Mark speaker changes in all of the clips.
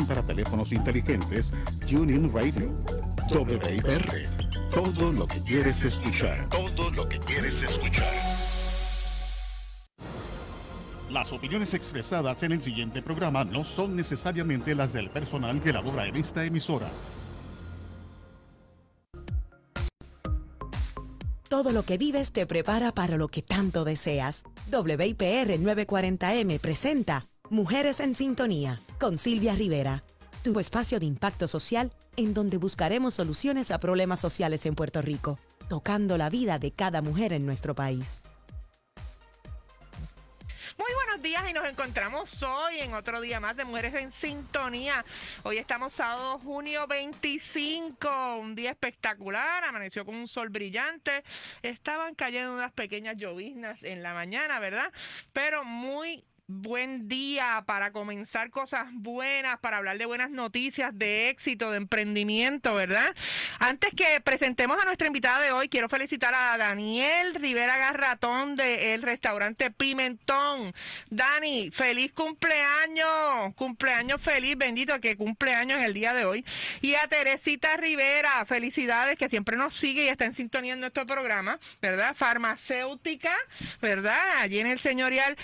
Speaker 1: para teléfonos inteligentes TuneIn Radio. WIPR, Todo lo que quieres escuchar. Todo lo que quieres escuchar. Las opiniones expresadas en el siguiente programa no son necesariamente las del personal que labora en esta emisora.
Speaker 2: Todo lo que vives te prepara para lo que tanto deseas. WIPR 940M presenta Mujeres en Sintonía, con Silvia Rivera, tu espacio de impacto social en donde buscaremos soluciones a problemas sociales en Puerto Rico, tocando la vida de cada mujer en nuestro país.
Speaker 3: Muy buenos días y nos encontramos hoy en otro día más de Mujeres en Sintonía. Hoy estamos sábado junio 25, un día espectacular, amaneció con un sol brillante, estaban cayendo unas pequeñas lloviznas en la mañana, ¿verdad? Pero muy buen día para comenzar cosas buenas, para hablar de buenas noticias, de éxito, de emprendimiento, ¿verdad? Antes que presentemos a nuestra invitada de hoy, quiero felicitar a Daniel Rivera Garratón del restaurante Pimentón. Dani, feliz cumpleaños, cumpleaños feliz, bendito que cumpleaños el día de hoy. Y a Teresita Rivera, felicidades que siempre nos sigue y está en sintonía en nuestro programa, ¿verdad? Farmacéutica, ¿verdad? Allí en el señorial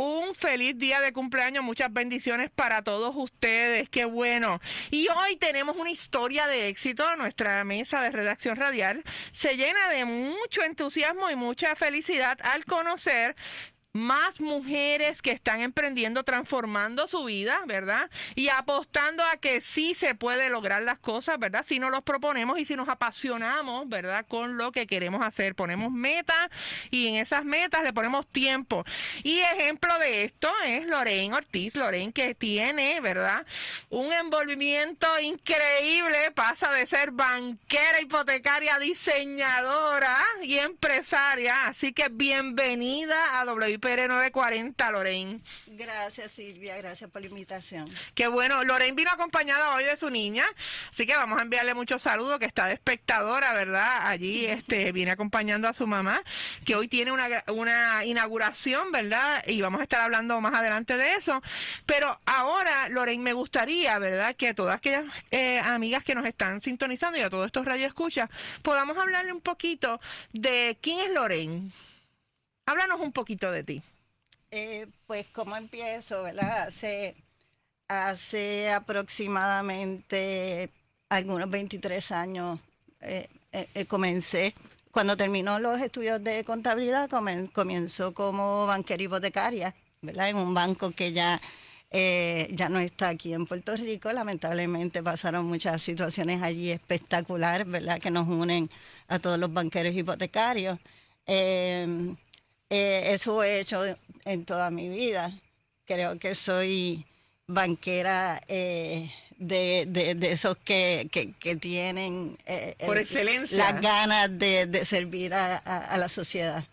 Speaker 3: un feliz día de cumpleaños, muchas bendiciones para todos ustedes, qué bueno. Y hoy tenemos una historia de éxito, nuestra mesa de redacción radial se llena de mucho entusiasmo y mucha felicidad al conocer más mujeres que están emprendiendo, transformando su vida, ¿verdad? Y apostando a que sí se puede lograr las cosas, ¿verdad? Si nos los proponemos y si nos apasionamos, ¿verdad? Con lo que queremos hacer. Ponemos metas y en esas metas le ponemos tiempo. Y ejemplo de esto es Lorraine Ortiz. Lorraine que tiene, ¿verdad? Un envolvimiento increíble. Pasa de ser banquera, hipotecaria, diseñadora y empresaria. Así que bienvenida a W de 940, Lorraine.
Speaker 4: Gracias, Silvia. Gracias por la invitación.
Speaker 3: Qué bueno. Lorraine vino acompañada hoy de su niña, así que vamos a enviarle muchos saludos, que está de espectadora, ¿verdad? Allí este, viene acompañando a su mamá, que hoy tiene una, una inauguración, ¿verdad? Y vamos a estar hablando más adelante de eso. Pero ahora, Lorraine, me gustaría, ¿verdad? Que todas aquellas eh, amigas que nos están sintonizando y a todos estos escucha podamos hablarle un poquito de quién es Lorraine. Háblanos un poquito de
Speaker 4: ti. Eh, pues, ¿cómo empiezo? ¿verdad? Hace, hace aproximadamente algunos 23 años eh, eh, comencé. Cuando terminó los estudios de contabilidad, comen, comenzó como banquera hipotecaria, ¿verdad? En un banco que ya, ya no está aquí en Puerto Rico. Lamentablemente pasaron muchas situaciones allí espectaculares, ¿verdad? Que nos unen a todos los banqueros hipotecarios. Eh, eso he hecho en toda mi vida. Creo que soy banquera eh, de, esos que, tienen eh, Por excelencia. las ganas de, servir a, la sociedad.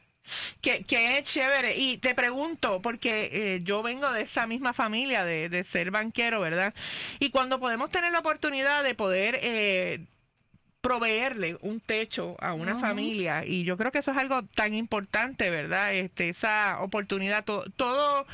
Speaker 4: Que, es chévere. Y
Speaker 3: te pregunto, porque yo vengo de esa misma familia de, ser banquero, ¿verdad? Y cuando podemos tener la oportunidad de poder proveerle un techo a una familia y yo creo que eso es algo tan importante, ¿verdad? Este esa oportunidad todo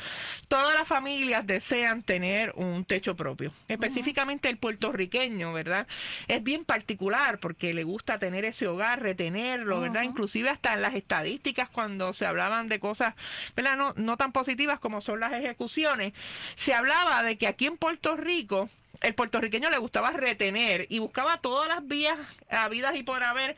Speaker 3: todas las familias desean tener un techo propio. Específicamente el puertorriqueño, ¿verdad? Es bien particular porque le gusta tener ese hogar, retenerlo, ¿verdad? Inclusive hasta en las estadísticas cuando se hablaban de cosas, ¿verdad? no tan positivas como son las ejecuciones, se hablaba de que aquí en Puerto Rico el puertorriqueño le gustaba retener y buscaba todas las vías habidas y por haber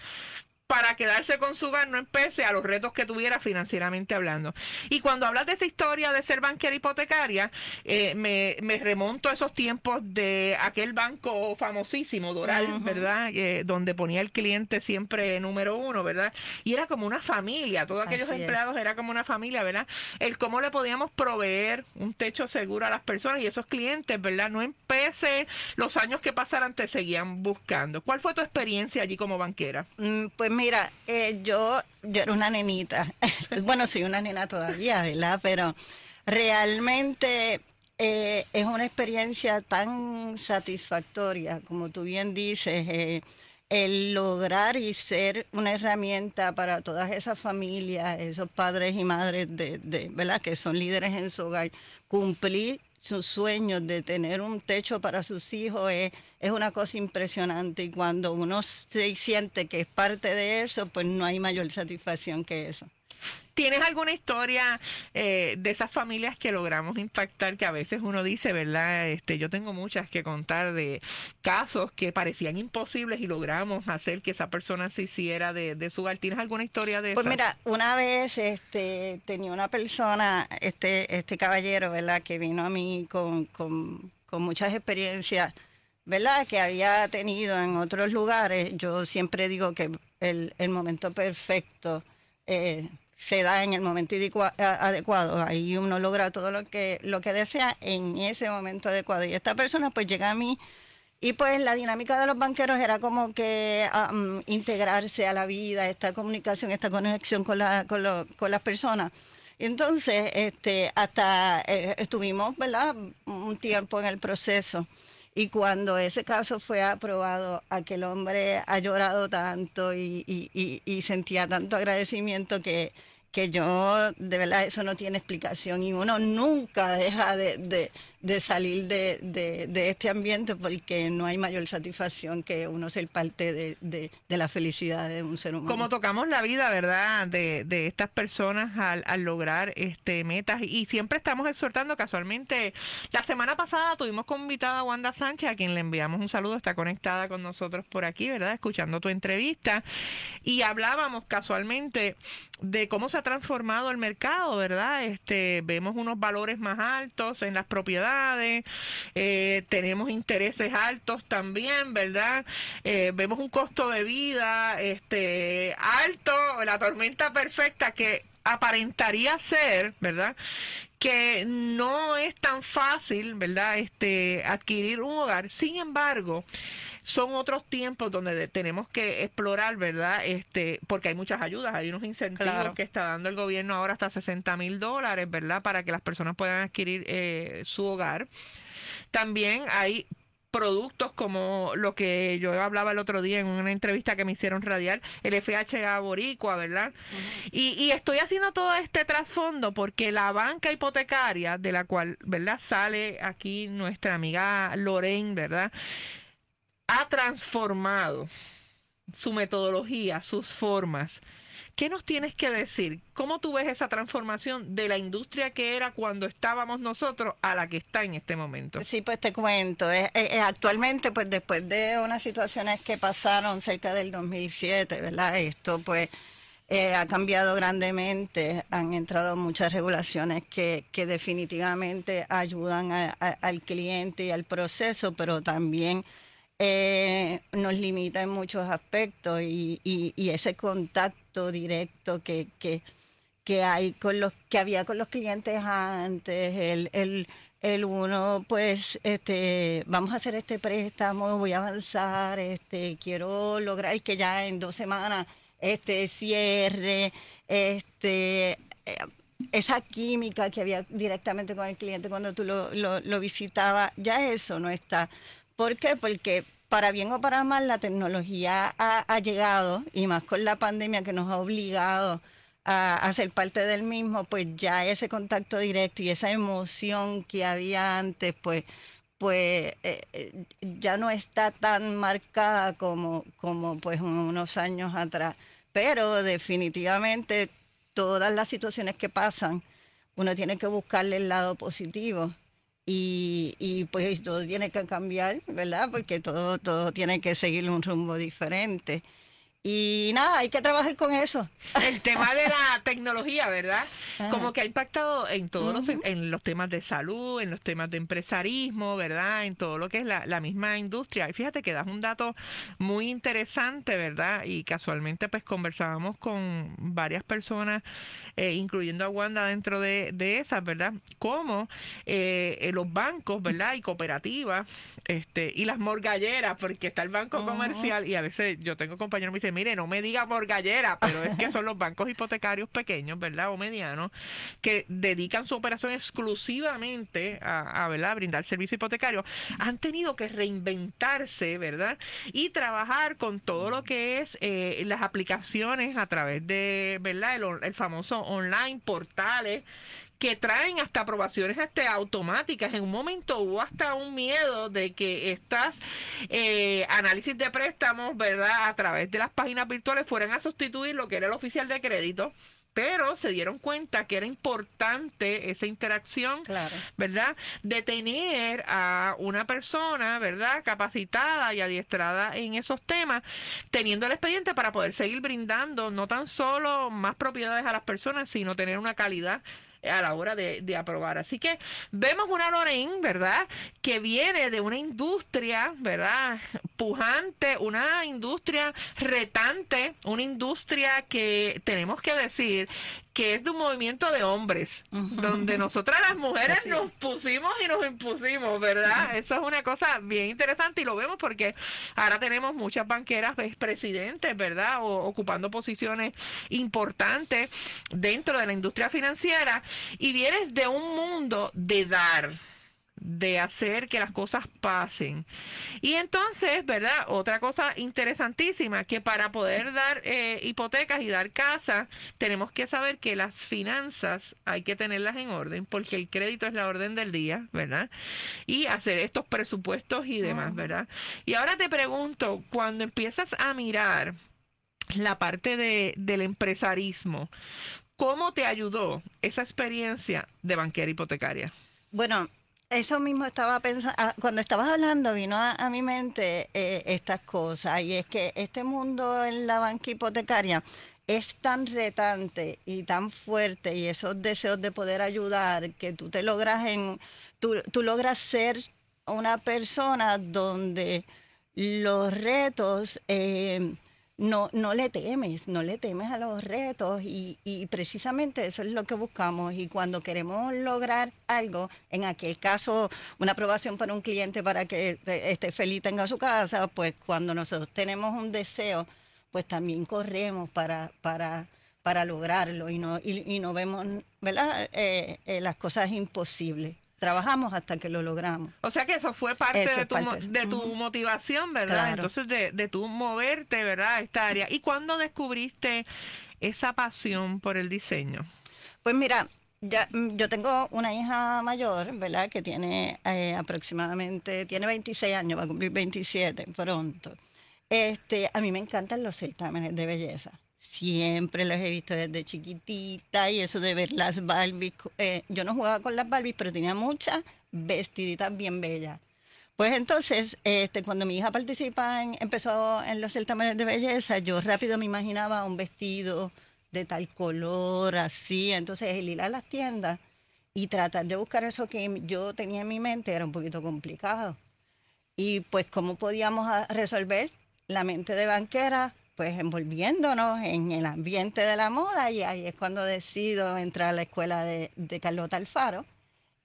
Speaker 3: para quedarse con su hogar, no pese a los retos que tuviera financieramente hablando. Y cuando hablas de esa historia de ser banquera hipotecaria, eh, me, remonto a esos tiempos de aquel banco famosísimo, Doral, ¿verdad? Eh, donde ponía el cliente siempre número uno, ¿verdad? Y era como una familia, todos aquellos empleados era como una familia, ¿verdad? El cómo le podíamos proveer un techo seguro a las personas y esos clientes, ¿verdad? No empecé los años que pasaran, te seguían buscando. ¿Cuál fue tu experiencia allí como banquera?
Speaker 4: Mm, pues Mira, eh, yo, yo era una nenita. bueno, soy una nena todavía, ¿verdad? Pero realmente eh, es una experiencia tan satisfactoria, como tú bien dices, eh, el lograr y ser una herramienta para todas esas familias, esos padres y madres de, ¿verdad? que son líderes en su hogar, cumplir sus sueños, de tener un techo para sus hijos, es, es una cosa impresionante y cuando uno se siente que es parte de eso, pues no hay mayor satisfacción que eso.
Speaker 3: ¿Tienes alguna historia eh, de esas familias que logramos impactar que a veces uno dice, verdad? Este, yo tengo muchas que contar de casos que parecían imposibles y logramos hacer que esa persona se hiciera de, su hogar. ¿Tienes alguna historia de eso? Pues mira,
Speaker 4: una vez este, tenía una persona, este, este caballero, ¿verdad? Que vino a mí con, con, muchas experiencias, ¿verdad? Que había tenido en otros lugares. Yo siempre digo que el, momento perfecto. Eh, se da en el momento adecuado. Ahí uno logra todo lo que, lo que desea en ese momento adecuado. Y esta persona pues llega a mí y pues la dinámica de los banqueros era como que um, integrarse a la vida, esta comunicación, esta conexión con, la, con, las personas. Entonces, este, hasta eh, estuvimos ¿verdad? un tiempo en el proceso. Y cuando ese caso fue aprobado, aquel hombre ha llorado tanto y, sentía tanto agradecimiento que, que yo, de verdad, eso no tiene explicación y uno nunca deja de, de salir de, este ambiente porque no hay mayor satisfacción que uno ser parte de, la felicidad de un ser humano. Como
Speaker 3: tocamos la vida, ¿verdad?, de, estas personas al, lograr este metas y siempre estamos exhortando casualmente. La semana pasada tuvimos con invitada a Wanda Sánchez, a quien le enviamos un saludo, está conectada con nosotros por aquí, ¿verdad?, escuchando tu entrevista y hablábamos casualmente de cómo se ha transformado el mercado, ¿verdad? Este, vemos unos valores más altos en las propiedades eh, tenemos intereses altos también, ¿verdad? Eh, vemos un costo de vida este alto, la tormenta perfecta que aparentaría ser, ¿verdad? que no es tan fácil, ¿verdad? Este adquirir un hogar. Sin embargo, son otros tiempos donde tenemos que explorar, ¿verdad? Este, porque hay muchas ayudas, hay unos incentivos que está dando el gobierno ahora hasta 60 mil dólares, ¿verdad? Para que las personas puedan adquirir eh, su hogar. También hay productos como lo que yo hablaba el otro día en una entrevista que me hicieron radial, el FHA Boricua, ¿verdad? y, estoy haciendo todo este trasfondo porque la banca hipotecaria, de la cual, ¿verdad? Sale aquí nuestra amiga Lorraine, ¿verdad? Ha transformado su metodología, sus formas ¿Qué nos tienes que decir? ¿Cómo tú ves esa transformación de la industria que era cuando estábamos nosotros a la que está en este momento?
Speaker 4: Sí, pues te cuento. actualmente, pues después de unas situaciones que pasaron cerca del 2007, ¿verdad? Esto pues eh, ha cambiado grandemente. Han entrado muchas regulaciones que, definitivamente ayudan al cliente y al proceso, pero también... Eh, nos limita en muchos aspectos y ese contacto directo que, que, hay con los, que había con los clientes antes, el, el, el uno, pues, este, vamos a hacer este préstamo, voy a avanzar, este, quiero lograr que ya en dos semanas este cierre, este esa química que había directamente con el cliente cuando tú lo, lo, lo ya eso no está. ¿Por qué? Porque para bien o para mal, la tecnología ha, llegado, y más con la pandemia que nos ha obligado a, ser parte del mismo, pues ya ese contacto directo y esa emoción que había antes, pues pues eh, eh, ya no está tan marcada como, como pues unos años atrás. Pero definitivamente todas las situaciones que pasan, uno tiene que buscarle el lado positivo y, y, pues todo tiene que cambiar, ¿verdad? Porque todo, todo tiene que seguir un rumbo diferente. Y nada, hay que trabajar con eso.
Speaker 3: El tema de la tecnología, ¿verdad? Como que ha impactado en todos los, en los temas de salud, en los temas de empresarismo, ¿verdad? En todo lo que es la, la, misma industria. Y fíjate que das un dato muy interesante, ¿verdad? Y casualmente pues conversábamos con varias personas eh, incluyendo a Wanda dentro de, de esas, ¿verdad? Como eh, los bancos, ¿verdad? Y cooperativas, este, y las morgalleras, porque está el banco comercial, y a veces yo tengo compañeros que me dicen, mire, no me diga morgallera, pero es que son los bancos hipotecarios pequeños, ¿verdad? O medianos, que dedican su operación exclusivamente a, ¿verdad? brindar servicio hipotecario, han tenido que reinventarse, ¿verdad? Y trabajar con todo lo que es eh, las aplicaciones a través de, ¿verdad? el famoso online, portales, que traen hasta aprobaciones hasta automáticas. En un momento hubo hasta un miedo de que estas eh, análisis de préstamos, ¿verdad?, a través de las páginas virtuales fueran a sustituir lo que era el oficial de crédito pero se dieron cuenta que era importante esa interacción, ¿verdad? De tener a una persona, ¿verdad? Capacitada y adiestrada en esos temas, teniendo el expediente para poder seguir brindando no tan solo más propiedades a las personas, sino tener una calidad a la hora de, aprobar. Así que vemos una Lorraine, ¿verdad? Que viene de una industria, ¿verdad? Pujante, una industria retante, una industria que tenemos que decir que es de un movimiento de hombres, donde nosotras las mujeres nos pusimos y nos impusimos, ¿verdad? Eso es una cosa bien interesante y lo vemos porque ahora tenemos muchas banqueras pues, presidentes, ¿verdad? O, ocupando posiciones importantes dentro de la industria financiera y vienes de un mundo de dar de hacer que las cosas pasen. Y entonces, ¿verdad? Otra cosa interesantísima, que para poder dar eh, hipotecas y dar casa, tenemos que saber que las finanzas hay que tenerlas en orden, porque el crédito es la orden del día, ¿verdad? Y hacer estos presupuestos y demás, ¿verdad? Y ahora te pregunto, cuando empiezas a mirar la parte de, del empresarismo, ¿cómo te ayudó esa experiencia de banquera hipotecaria?
Speaker 4: Bueno, eso mismo estaba pensando, ah, cuando estabas hablando vino a, mi mente eh, estas cosas y es que este mundo en la banca hipotecaria es tan retante y tan fuerte y esos deseos de poder ayudar que tú te logras en, tú, logras ser una persona donde los retos... Eh, no, no le temes, no le temes a los retos y, y, precisamente eso es lo que buscamos y cuando queremos lograr algo, en aquel caso una aprobación para un cliente para que esté feliz tenga su casa, pues cuando nosotros tenemos un deseo, pues también corremos para, para, para lograrlo y no, y, no vemos ¿verdad? Eh, eh, las cosas imposibles trabajamos hasta que lo logramos.
Speaker 3: O sea que eso fue parte, de, tu, motivación, ¿verdad? Entonces, de, de tu moverte, ¿verdad? A esta área. ¿Y cuándo
Speaker 4: descubriste esa pasión por el diseño? Pues mira, ya, mm, yo tengo una hija mayor, ¿verdad? Que tiene eh, aproximadamente, tiene 26 años, va a cumplir 27 pronto. Este, a mí me encantan los certámenes de belleza. Siempre las he visto desde chiquitita y eso de ver las Barbies. Eh, yo no jugaba con las Barbies, pero tenía muchas vestiditas bien bellas. Pues entonces, este, cuando mi hija participa en, empezó en los certámenes de belleza, yo rápido me imaginaba un vestido de tal color, así. Entonces, el ir a las tiendas y tratar de buscar eso que yo tenía en mi mente era un poquito complicado. Y pues, ¿cómo podíamos ah, resolver la mente de banquera pues envolviéndonos en el ambiente de la moda y ahí es cuando decido entrar a la escuela de, Carlota Alfaro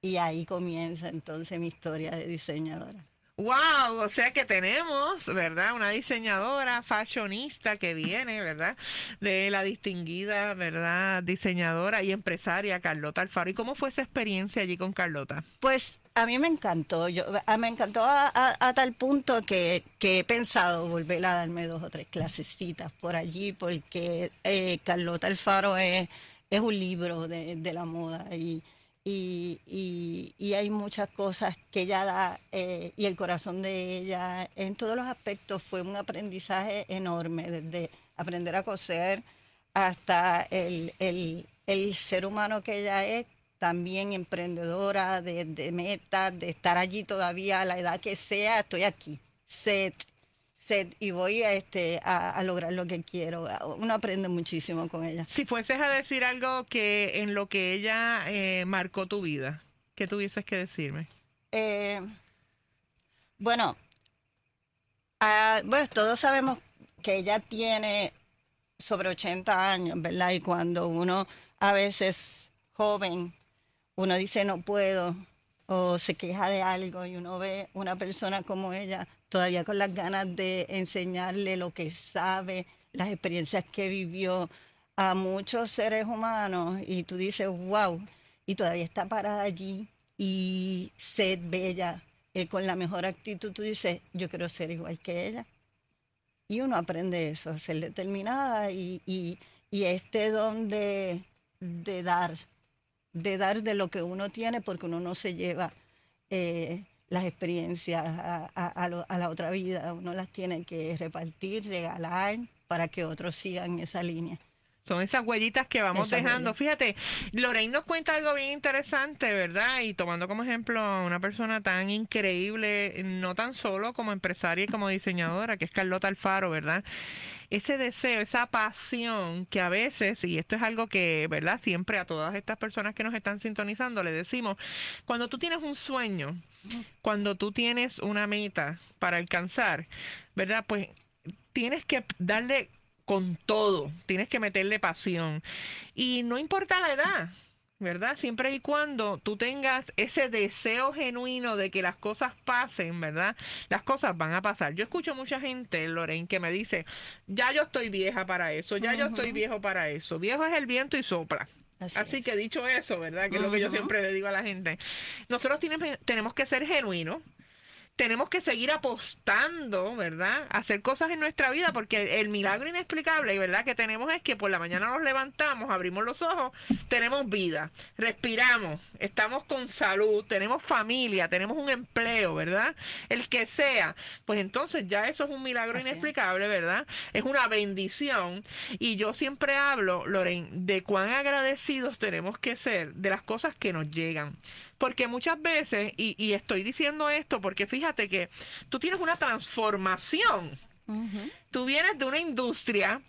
Speaker 4: y ahí comienza entonces mi historia de diseñadora.
Speaker 3: Wow, o sea que tenemos, ¿verdad? Una diseñadora fashionista que viene, ¿verdad? De la distinguida, ¿verdad? Diseñadora y empresaria Carlota Alfaro. ¿Y cómo fue esa experiencia allí con Carlota?
Speaker 4: Pues a mí me encantó, yo ah, me encantó a, tal punto que, he pensado volver a darme dos o tres clasecitas por allí, porque eh, Carlota Alfaro es, es un libro de, la moda y, hay muchas cosas que ella da eh, y el corazón de ella en todos los aspectos fue un aprendizaje enorme, desde aprender a coser hasta el ser humano que ella es también emprendedora, de, de metas, de estar allí todavía a la edad que sea, estoy aquí, set, set, y voy este, a, este, a, lograr lo que quiero. Uno aprende muchísimo con ella.
Speaker 3: Si fueses a decir algo que en lo que ella eh, marcó tu vida, ¿qué tuvieses que decirme?
Speaker 4: Eh, bueno, ah, bueno, todos sabemos que ella tiene sobre 80 años, ¿verdad? Y cuando uno a veces joven uno dice no puedo o se queja de algo y uno ve una persona como ella todavía con las ganas de enseñarle lo que sabe, las experiencias que vivió a muchos seres humanos y tú dices, wow, y todavía está parada allí y sed bella, eh, con la mejor actitud, tú dices, yo quiero ser igual que ella. Y uno aprende eso, ser determinada y, y, y este don de dar de dar de lo que uno tiene porque uno no se lleva eh, las experiencias a, a, la otra vida, uno las tiene que repartir, regalar para que otros sigan esa línea.
Speaker 3: Son esas huellitas que vamos dejando. Fíjate, Lorraine nos cuenta algo bien interesante, ¿verdad? Y tomando como ejemplo a una persona tan increíble, no tan solo como empresaria y como diseñadora, que es Carlota Alfaro, ¿verdad? Ese deseo, esa pasión que a veces, y esto es algo que, ¿verdad? Siempre a todas estas personas que nos están sintonizando le decimos, cuando tú tienes un sueño, cuando tú tienes una meta para alcanzar, ¿verdad? Pues tienes que darle con todo, tienes que meterle pasión. Y no importa la edad, ¿verdad? Siempre y cuando tú tengas ese deseo genuino de que las cosas pasen, ¿verdad? Las cosas van a pasar. Yo escucho mucha gente, Loren, que me dice, ya yo estoy vieja para eso, ya yo estoy viejo para eso. Viejo es el viento y sopla. Así, que dicho eso, ¿verdad? Que es lo que yo siempre le digo a la gente. Nosotros tenemos que ser genuinos tenemos que seguir apostando, ¿verdad? hacer cosas en nuestra vida, porque el milagro inexplicable, ¿verdad? Que tenemos es que por la mañana nos levantamos, abrimos los ojos, tenemos vida, respiramos, estamos con salud, tenemos familia, tenemos un empleo, ¿verdad? El que sea. Pues entonces ya eso es un milagro inexplicable, ¿verdad? Es una bendición. Y yo siempre hablo, Loren, de cuán agradecidos tenemos que ser de las cosas que nos llegan. Porque muchas veces, y, estoy diciendo esto porque fíjate que tú tienes una transformación. Tú vienes de una industria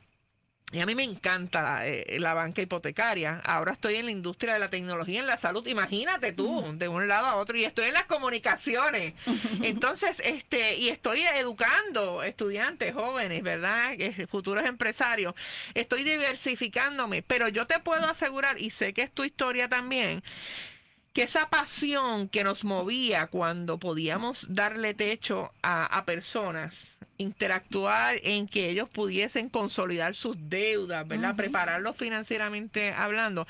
Speaker 3: y a mí me encanta eh, la banca hipotecaria. Ahora estoy en la industria de la tecnología, en la salud. Imagínate tú, de un lado a otro. Y estoy en las comunicaciones. Entonces, este, y estoy educando estudiantes jóvenes, ¿verdad? Futuros empresarios. Estoy diversificándome. Pero yo te puedo asegurar, y sé que es tu historia también, que esa pasión que nos movía cuando podíamos darle techo a, a personas interactuar en que ellos pudiesen consolidar sus deudas, ¿verdad? Prepararlos financieramente hablando.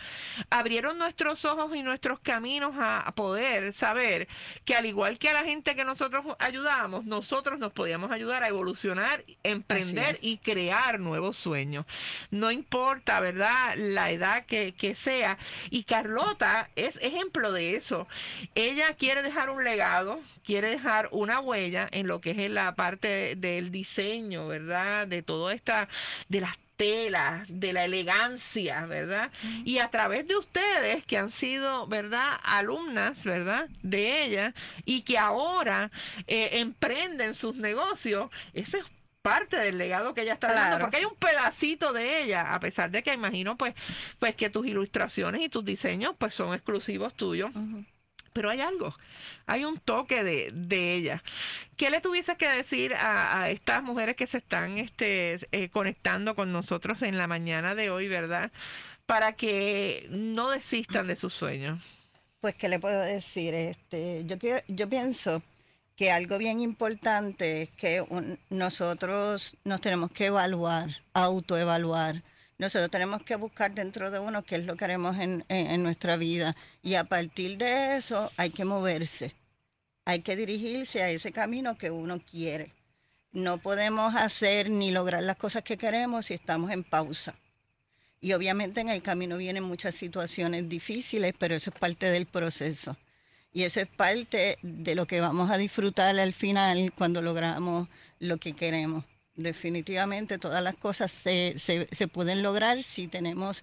Speaker 3: Abrieron nuestros ojos y nuestros caminos a, poder saber que al igual que a la gente que nosotros ayudamos, nosotros nos podíamos ayudar a evolucionar, emprender y crear nuevos sueños. No importa, ¿verdad? La edad que, sea. Y Carlota es ejemplo de eso. Ella quiere dejar un legado, quiere dejar una huella en lo que es la parte de diseño, ¿verdad? De todo esta, de las telas, de la elegancia, ¿verdad? Y a través de ustedes que han sido, ¿verdad? Alumnas, ¿verdad? De ella y que ahora eh, emprenden sus negocios, ese es parte del legado que ella está dando, porque hay un pedacito de ella, a pesar de que imagino pues, pues que tus ilustraciones y tus diseños pues son exclusivos tuyos pero hay algo, hay un toque de, de ella. ¿Qué le tuviese que decir a, estas mujeres que se están este, eh, conectando con nosotros en la mañana de hoy, verdad? Para que no desistan de sus sueños.
Speaker 4: Pues, ¿qué le puedo decir? Este, yo, yo pienso que algo bien importante es que nosotros nos tenemos que evaluar, autoevaluar nosotros tenemos que buscar dentro de uno qué es lo que queremos en, nuestra vida. Y a partir de eso hay que moverse, hay que dirigirse a ese camino que uno quiere. No podemos hacer ni lograr las cosas que queremos si estamos en pausa. Y obviamente en el camino vienen muchas situaciones difíciles, pero eso es parte del proceso. Y eso es parte de lo que vamos a disfrutar al final cuando logramos lo que queremos definitivamente todas las cosas se, pueden lograr si tenemos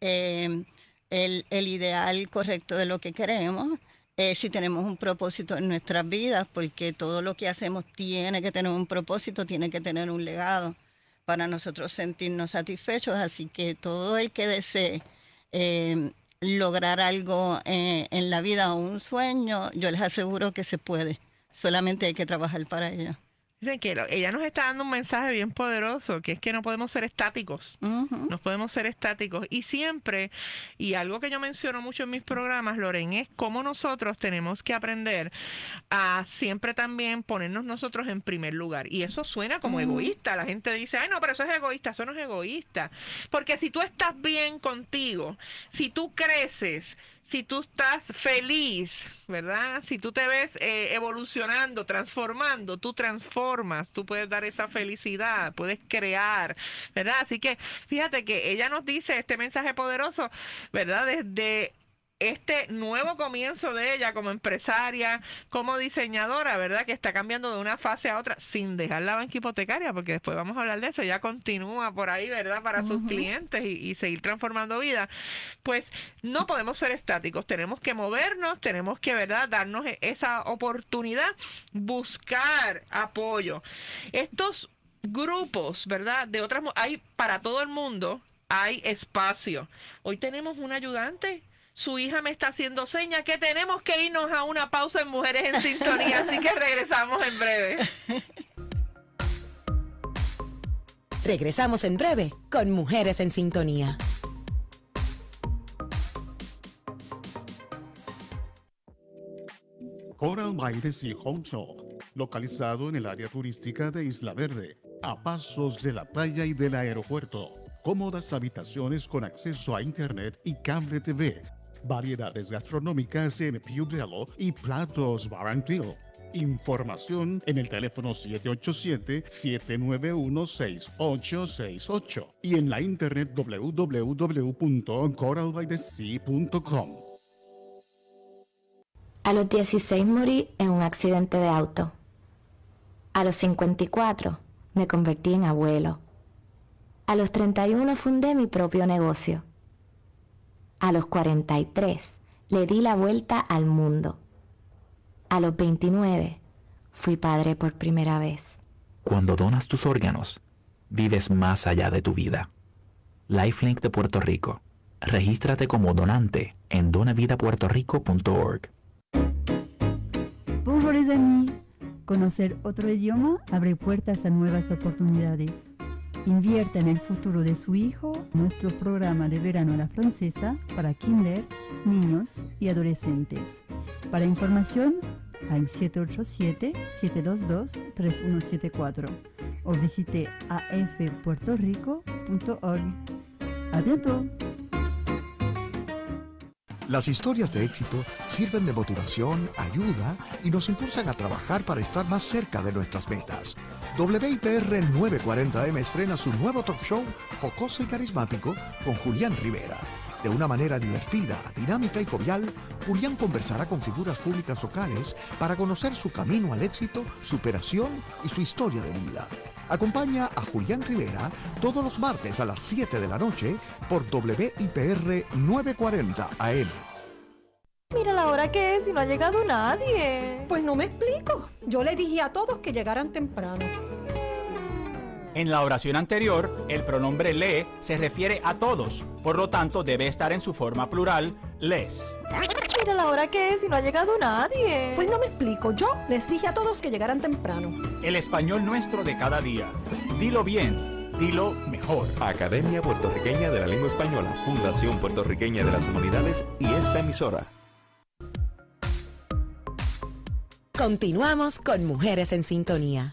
Speaker 4: em, el, ideal correcto de lo que queremos, eh, si tenemos un propósito en nuestras vidas, porque todo lo que hacemos tiene que tener un propósito, tiene que tener un legado para nosotros sentirnos satisfechos. Así que todo el que desee em, lograr algo eh, en la vida o un sueño, yo les aseguro que se puede. Solamente hay que trabajar para ello.
Speaker 3: Dicen que ella nos está dando un mensaje bien poderoso, que es que no podemos ser estáticos, no podemos ser estáticos. Y siempre, y algo que yo menciono mucho en mis programas, Loren, es cómo nosotros tenemos que aprender a siempre también ponernos nosotros en primer lugar. Y eso suena como egoísta. La gente dice, ay, no, pero eso es egoísta, eso no es egoísta. Porque si tú estás bien contigo, si tú creces, si tú estás feliz, ¿verdad? Si tú te ves eh, evolucionando, transformando, tú transformas, tú puedes dar esa felicidad, puedes crear, ¿verdad? Así que fíjate que ella nos dice este mensaje poderoso, ¿verdad? Desde este nuevo comienzo de ella como empresaria, como diseñadora, ¿verdad? Que está cambiando de una fase a otra sin dejar la banca hipotecaria, porque después vamos a hablar de eso, ya continúa por ahí, ¿verdad? Para sus clientes y, seguir transformando vida. Pues no podemos ser estáticos, tenemos que movernos, tenemos que, ¿verdad? Darnos e-, esa oportunidad, buscar apoyo. Estos grupos, ¿verdad? De otras, hay para todo el mundo, hay espacio. Hoy tenemos un ayudante su hija me está haciendo seña que tenemos que irnos a una pausa en Mujeres en Sintonía, así que regresamos en breve.
Speaker 2: Regresamos en breve con Mujeres en Sintonía.
Speaker 1: Coral Bailes y Home Shop, localizado en el área turística de Isla Verde, a pasos de la playa y del aeropuerto. Cómodas habitaciones con acceso a internet y cable TV variedades gastronómicas en Pueblo y platos grill Información en el teléfono 787-791-6868 y en la internet www.coralbydesea.com.
Speaker 4: A los 16 morí en un accidente de auto. A los 54 me convertí en abuelo. A los 31 fundé mi propio negocio. A los 43 le di la vuelta al mundo. A los 29 fui padre por primera vez.
Speaker 1: Cuando donas tus órganos, vives más allá de tu vida. Lifelink de Puerto Rico. Regístrate como donante en donavidapuertorico.org.
Speaker 4: mí. conocer otro idioma abre puertas a nuevas oportunidades. Invierta en el futuro de su hijo nuestro programa de verano a la francesa para kinder, niños y adolescentes. Para información al 787-722-3174 o visite afpuertorico.org. ¡Adiós!
Speaker 1: Las historias de éxito sirven de motivación, ayuda y nos impulsan a trabajar para estar más cerca de nuestras metas. WIPR 940M estrena su nuevo talk show jocoso y carismático con Julián Rivera. De una manera divertida, dinámica y jovial, Julián conversará con figuras públicas locales para conocer su camino al éxito, superación y su historia de vida. Acompaña a Julián Rivera todos los martes a las 7 de la noche por WIPR 940 AM.
Speaker 2: Mira la hora que es y no ha llegado nadie. Pues no me explico. Yo le dije a todos que llegaran
Speaker 4: temprano.
Speaker 1: En la oración anterior, el pronombre le se refiere a todos, por lo tanto debe estar en su forma plural les.
Speaker 2: Mira la hora que es y no ha llegado nadie. Pues no me explico. Yo les dije a todos que llegaran temprano.
Speaker 1: El español nuestro de cada día. Dilo bien. Dilo mejor. Academia Puertorriqueña de la Lengua Española, Fundación Puertorriqueña de las Humanidades y esta emisora.
Speaker 2: Continuamos con Mujeres en Sintonía.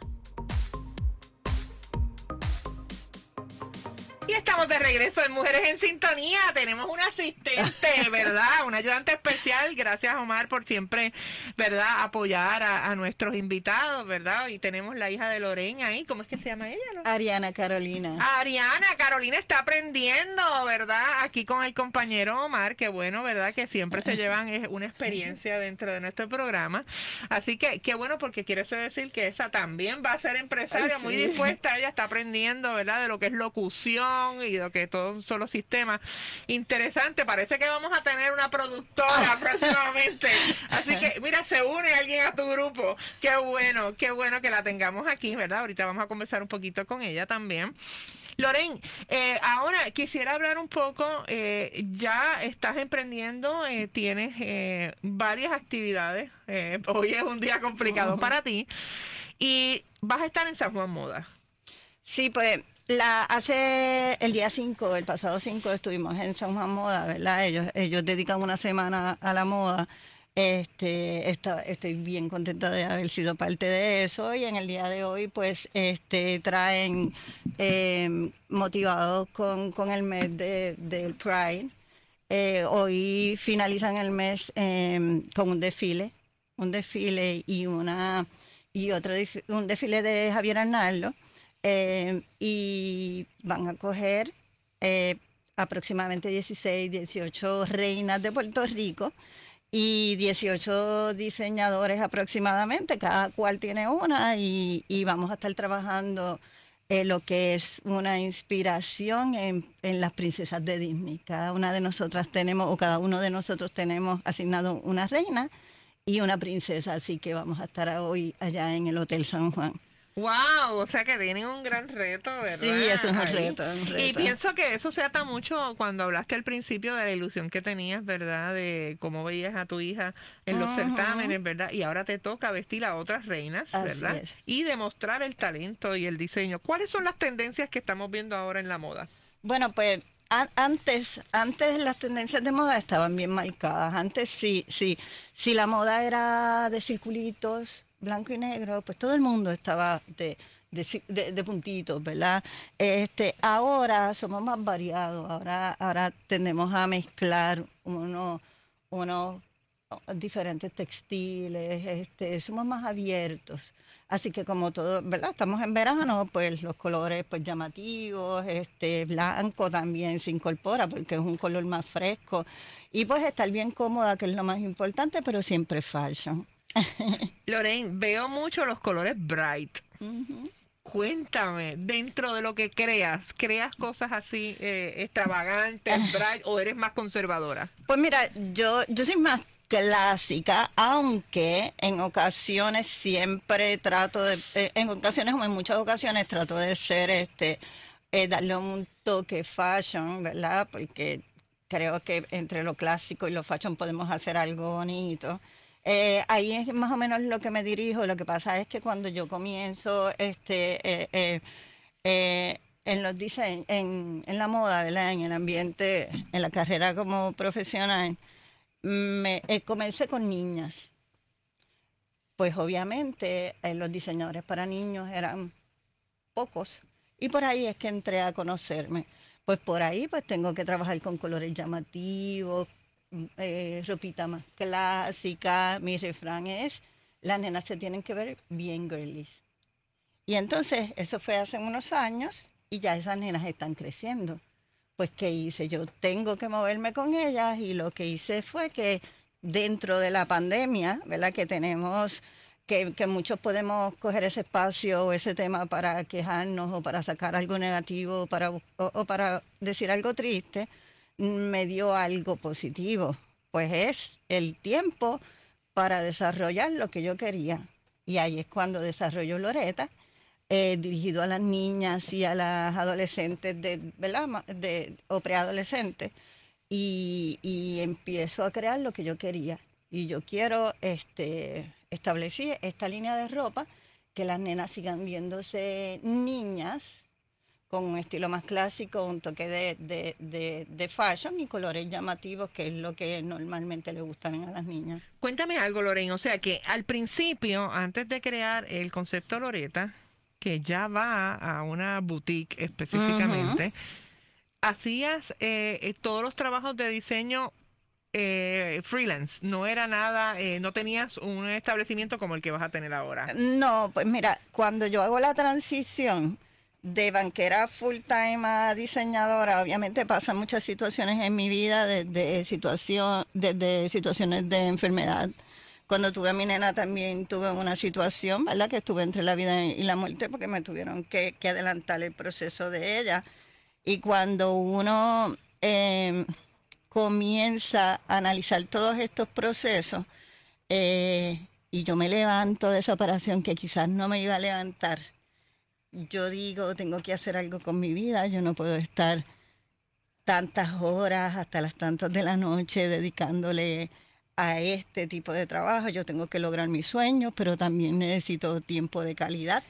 Speaker 3: de regreso en Mujeres en Sintonía. Tenemos un asistente, ¿verdad? Un ayudante especial. Gracias, Omar, por siempre, ¿verdad? Apoyar a, nuestros invitados, ¿verdad? Y tenemos la hija de Lorena ahí. ¿Cómo es que se llama ella? Ariana Carolina. Ariana Carolina está aprendiendo, ¿verdad? Aquí con el compañero Omar. Qué bueno, ¿verdad? Que siempre se llevan una experiencia dentro de nuestro programa. Así que, qué bueno, porque quiere decir que esa también va a ser empresaria, muy dispuesta. Ella está aprendiendo, ¿verdad? De lo que es locución y que todo un solo sistema. Interesante, parece que vamos a tener una productora próximamente. Así que, mira, se une alguien a tu grupo. Qué bueno, qué bueno que la tengamos aquí, ¿verdad? Ahorita vamos a conversar un poquito con ella también. Loren, eh, ahora quisiera hablar un poco, eh, ya estás emprendiendo, eh, tienes varias actividades, hoy es un día complicado para ti y vas a estar en San Juan Moda.
Speaker 4: Sí, pues hace el día 5, el pasado 5, estuvimos en San Juan Moda, ¿verdad? Ellos, ellos dedican una semana a la moda. Este, estoy bien contenta de haber sido parte de eso y en el día de hoy pues este, traen em, motivados con, el mes del Pride. Eh, hoy finalizan el mes em, con un desfile, un desfile y una y otro un desfile de Javier Arnaldo eh, y van a coger eh, aproximadamente 16, 18 reinas de Puerto Rico y 18 diseñadores aproximadamente, cada cual tiene una y, y vamos a estar trabajando eh, lo que es una inspiración en, en, las princesas de Disney. Cada una de nosotras tenemos, o cada uno de nosotros tenemos asignado una reina y una princesa, así que vamos a estar hoy allá en el Hotel San Juan
Speaker 3: Wow, o sea que tienen un gran reto, ¿verdad? Sí, es un reto, Y pienso que eso se ata mucho cuando hablaste al principio de la ilusión que tenías, ¿verdad? De cómo veías a tu hija en los certámenes, ¿verdad? Y ahora te toca vestir a otras reinas, ¿verdad? Y demostrar el talento y el diseño. ¿Cuáles son las tendencias que estamos viendo ahora en la moda?
Speaker 4: Bueno, pues antes, antes las tendencias de moda estaban bien marcadas. Antes sí, sí, si la moda era de circulitos, blanco y negro, pues todo el mundo estaba de, de, puntitos, ¿verdad? Este, ahora somos más variados, ahora, ahora tendemos a mezclar unos, unos diferentes textiles, este, somos más abiertos. Así que como todo, ¿verdad? Estamos en verano, pues los colores pues llamativos, este blanco también se incorpora porque es un color más fresco y pues estar bien cómoda, que es lo más importante, pero siempre fashion.
Speaker 3: Lorraine, veo mucho los colores bright. Cuéntame, dentro de lo que creas, ¿creas cosas así eh, extravagantes, bright, o eres más conservadora?
Speaker 4: Pues mira, yo, yo soy más clásica, aunque en ocasiones siempre trato de, eh, en ocasiones o en muchas ocasiones trato de ser, este, eh, darle un toque fashion, ¿verdad? Porque creo que entre lo clásico y lo fashion podemos hacer algo bonito. Eh, ahí es más o menos lo que me dirijo. Lo que pasa es que cuando yo comienzo este, eh, eh, en los diseños, en, la moda, en el ambiente, en la carrera como profesional, me, comencé con niñas. Pues obviamente los diseñadores para niños eran pocos y por ahí es que entré a conocerme. Pues por ahí pues tengo que trabajar con colores llamativos, eh, ropita más clásica. Mi refrán es, las nenas se tienen que ver bien girlies. Y entonces, eso fue hace unos años y ya esas nenas están creciendo. Pues, ¿qué hice? Yo tengo que moverme con ellas y lo que hice fue que dentro de la pandemia, ¿verdad? Que tenemos, que, que, muchos podemos coger ese espacio o ese tema para quejarnos o para sacar algo negativo para, o para decir algo triste me dio algo positivo, pues es el tiempo para desarrollar lo que yo quería. Y ahí es cuando desarrollo Loreta, eh, dirigido a las niñas y a las adolescentes de, de o preadolescentes. Y, y, empiezo a crear lo que yo quería. Y yo quiero, este, establecer esta línea de ropa, que las nenas sigan viéndose niñas, con un estilo más clásico, un toque de, de, fashion y colores llamativos, que es lo que normalmente le gustan a las niñas.
Speaker 3: Cuéntame algo, Lorena. O sea, que al principio, antes de crear el concepto Loreta, que ya va a una boutique específicamente, hacías eh, eh, todos los trabajos de diseño eh, freelance, no era nada, no tenías un establecimiento como el que vas a tener ahora.
Speaker 4: No, pues mira, cuando yo hago la transición, de banquera full time a diseñadora, obviamente pasan muchas situaciones en mi vida, desde, situación, desde situaciones de enfermedad. Cuando tuve a mi nena también tuve una situación, ¿verdad? Que estuve entre la vida y la muerte porque me tuvieron que, adelantar el proceso de ella. Y cuando uno em, comienza a analizar todos estos procesos, eh, y yo me levanto de esa operación que quizás no me iba a levantar, yo digo, tengo que hacer algo con mi vida, yo no puedo estar tantas horas hasta las tantas de la noche dedicándole a este tipo de trabajo, yo tengo que lograr mis sueños, pero también necesito tiempo de calidad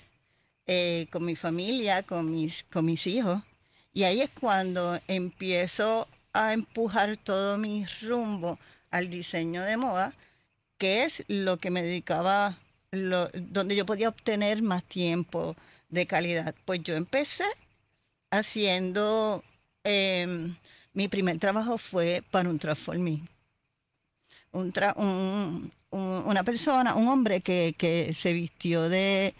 Speaker 4: eh, con mi familia, con mis, con mis hijos. Y ahí es cuando empiezo a empujar todo mi rumbo al diseño de moda, que es lo que me dedicaba, donde yo podía obtener más tiempo, de calidad. Pues yo empecé haciendo, em, mi primer trabajo fue para un transformista. una persona, un hombre que, se vistió de,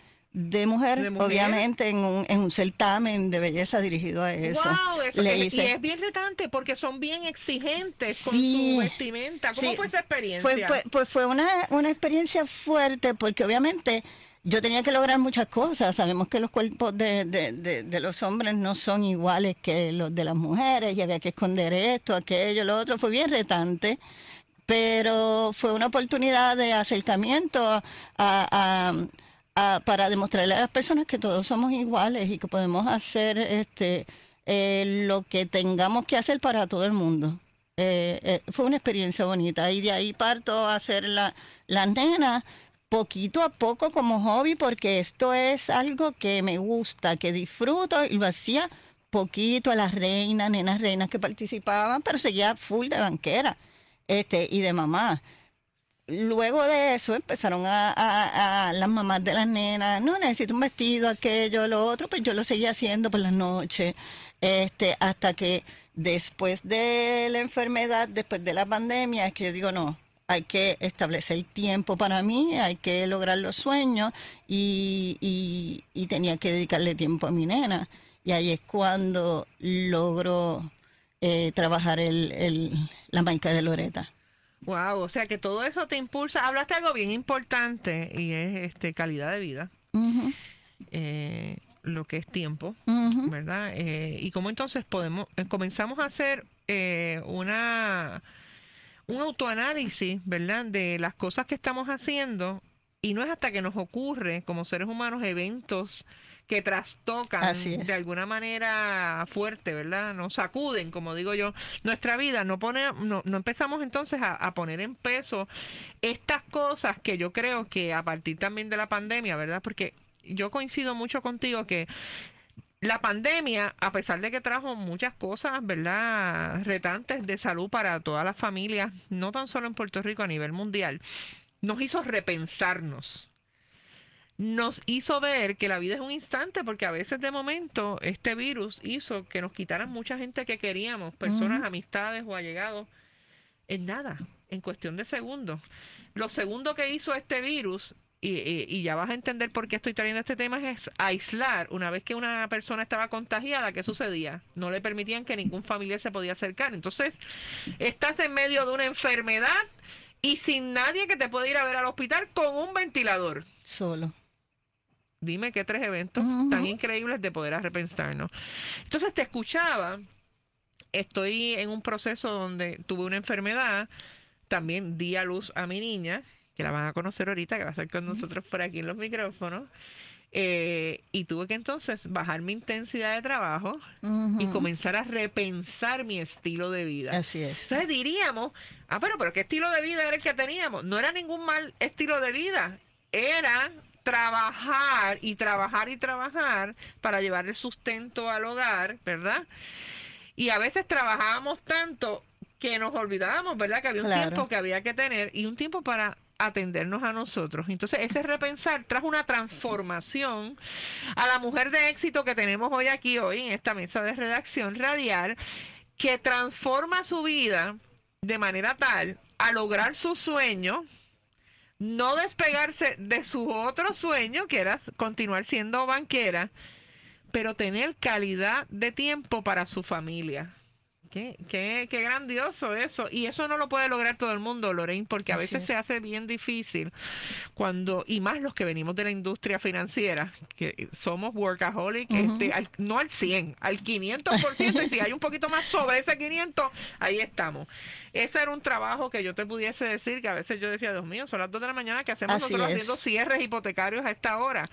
Speaker 4: mujer, obviamente en un, en un certamen de belleza dirigido a eso. Wow, Y es
Speaker 3: bien retante porque son bien exigentes con su vestimenta. ¿Cómo fue esa experiencia?
Speaker 4: pues, fue una, una experiencia fuerte porque obviamente yo tenía que lograr muchas cosas. Sabemos que los cuerpos de, los hombres no son iguales que los de las mujeres y había que esconder esto, aquello, lo otro. Fue bien retante, pero fue una oportunidad de acercamiento para demostrarle a las personas que todos somos iguales y que podemos hacer este eh, lo que tengamos que hacer para todo el mundo. Eh, eh, fue una experiencia bonita y de ahí parto a hacer la, las nenas poquito a poco como hobby porque esto es algo que me gusta, que disfruto y lo hacía poquito a las reinas, nenas reinas que participaban, pero seguía full de banquera este, y de mamá. Luego de eso empezaron a, las mamás de las nenas, no necesito un vestido, aquello, lo otro, pues yo lo seguía haciendo por las noches, este, hasta que después de la enfermedad, después de la pandemia, es que yo digo, no, hay que establecer tiempo para mí, hay que lograr los sueños y, tenía que dedicarle tiempo a mi nena. Y ahí es cuando logro eh, trabajar el, la banca de Loreta.
Speaker 3: Wow, o sea que todo eso te impulsa. Hablaste algo bien importante y es este calidad de vida. Eh, lo que es tiempo, ¿verdad? Eh, y cómo entonces podemos, comenzamos a hacer una un autoanálisis, ¿verdad?, de las cosas que estamos haciendo y no es hasta que nos ocurre como seres humanos eventos que trastocan de alguna manera fuerte, ¿verdad? Nos sacuden, como digo yo, nuestra vida. No, pone, no, no empezamos entonces a, a, poner en peso estas cosas que yo creo que a partir también de la pandemia, ¿verdad? Porque yo coincido mucho contigo que la pandemia, a pesar de que trajo muchas cosas, ¿verdad? Retantes de salud para todas las familias, no tan solo en Puerto Rico, a nivel mundial, nos hizo repensarnos. Nos hizo ver que la vida es un instante, porque a veces de momento este virus hizo que nos quitaran mucha gente que queríamos, personas, amistades o allegados, en nada, en cuestión de segundos. Lo segundo que hizo este virus y, ya vas a entender por qué estoy trayendo este tema, es aislar. Una vez que una persona estaba contagiada, ¿qué sucedía? No le permitían que ningún familiar se podía acercar. Entonces, estás en medio de una enfermedad y sin nadie que te pueda ir a ver al hospital con un ventilador. Solo. Dime qué tres eventos tan increíbles de poder arrepensarnos. Entonces te escuchaba, estoy en un proceso donde tuve una enfermedad, también di a luz a mi niña, que la van a conocer ahorita, que va a estar con nosotros por aquí en los micrófonos. Eh, y tuve que entonces bajar mi intensidad de trabajo y comenzar a repensar mi estilo de vida. Así es. Entonces diríamos, ah, pero, pero ¿qué estilo de vida era el que teníamos? No era ningún mal estilo de vida, era trabajar y trabajar y trabajar para llevar el sustento al hogar, ¿verdad? Y a veces trabajábamos tanto que nos olvidábamos, ¿verdad? Que había un tiempo que había que tener y un tiempo para atendernos a nosotros. Entonces, ese repensar trajo una transformación a la mujer de éxito que tenemos hoy aquí, hoy en esta mesa de redacción radial, que transforma su vida de manera tal a lograr su sueño, no despegarse de su otro sueño, que era continuar siendo banquera, pero tener calidad de tiempo para su familia. Qué, grandioso eso. Y eso no lo puede lograr todo el mundo, Lorraine, porque a veces se hace bien difícil cuando, y más los que venimos de la industria financiera, que somos workaholic, este, al, no al 100, al 500%, y si hay un poquito más sobre ese 500, ahí estamos. Ese era un trabajo que yo te pudiese decir, que a veces yo decía, Dios mío, son las 2 de la mañana que hacemos nosotros haciendo cierres hipotecarios a esta hora.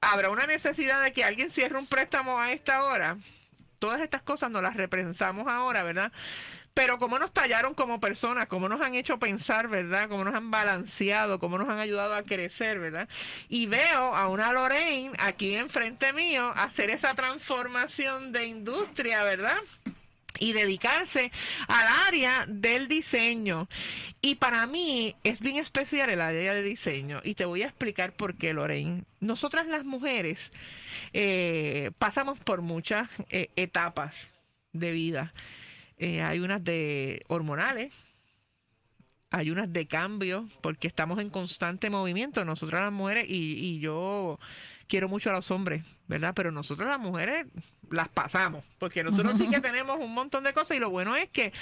Speaker 3: ¿Habrá una necesidad de que alguien cierre un préstamo a esta hora? todas estas cosas nos las repensamos ahora, ¿verdad? Pero cómo nos tallaron como personas, cómo nos han hecho pensar, ¿verdad? Cómo nos han balanceado, cómo nos han ayudado a crecer, ¿verdad? Y veo a una Lorraine aquí enfrente mío hacer esa transformación de industria, ¿verdad? y dedicarse al área del diseño. Y para mí es bien especial el área de diseño y te voy a explicar por qué, Lorraine. Nosotras las mujeres eh, pasamos por muchas eh, etapas de vida. Eh, hay unas de hormonales, hay unas de cambio, porque estamos en constante movimiento, nosotras las mujeres, y, y, yo quiero mucho a los hombres, ¿verdad? Pero nosotras las mujeres las pasamos, porque nosotros sí que tenemos un montón de cosas y lo bueno es que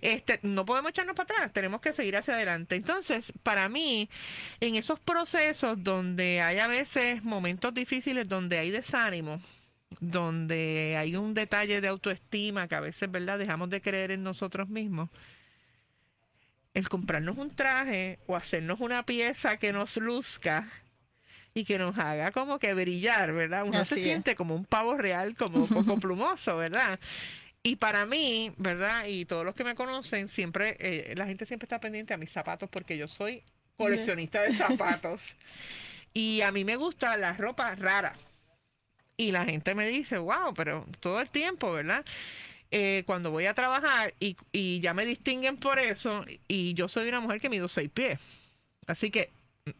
Speaker 3: este no podemos echarnos para atrás, tenemos que seguir hacia adelante. Entonces, para mí, en esos procesos donde hay a veces momentos difíciles, donde hay desánimo, donde hay un detalle de autoestima que a veces, ¿verdad?, dejamos de creer en nosotros mismos. El comprarnos un traje o hacernos una pieza que nos luzca y que nos haga como que brillar, ¿verdad? Uno se siente como un pavo real, como un poco plumoso, ¿verdad? Y para mí, ¿verdad? Y todos los que me conocen, siempre, eh, la gente siempre está pendiente a mis zapatos porque yo soy coleccionista de zapatos. y a mí me gusta la ropa rara. Y la gente me dice, wow, pero todo el tiempo, ¿verdad? Eh, cuando voy a trabajar y, y, ya me distinguen por eso, y yo soy una mujer que mido seis pies. Así que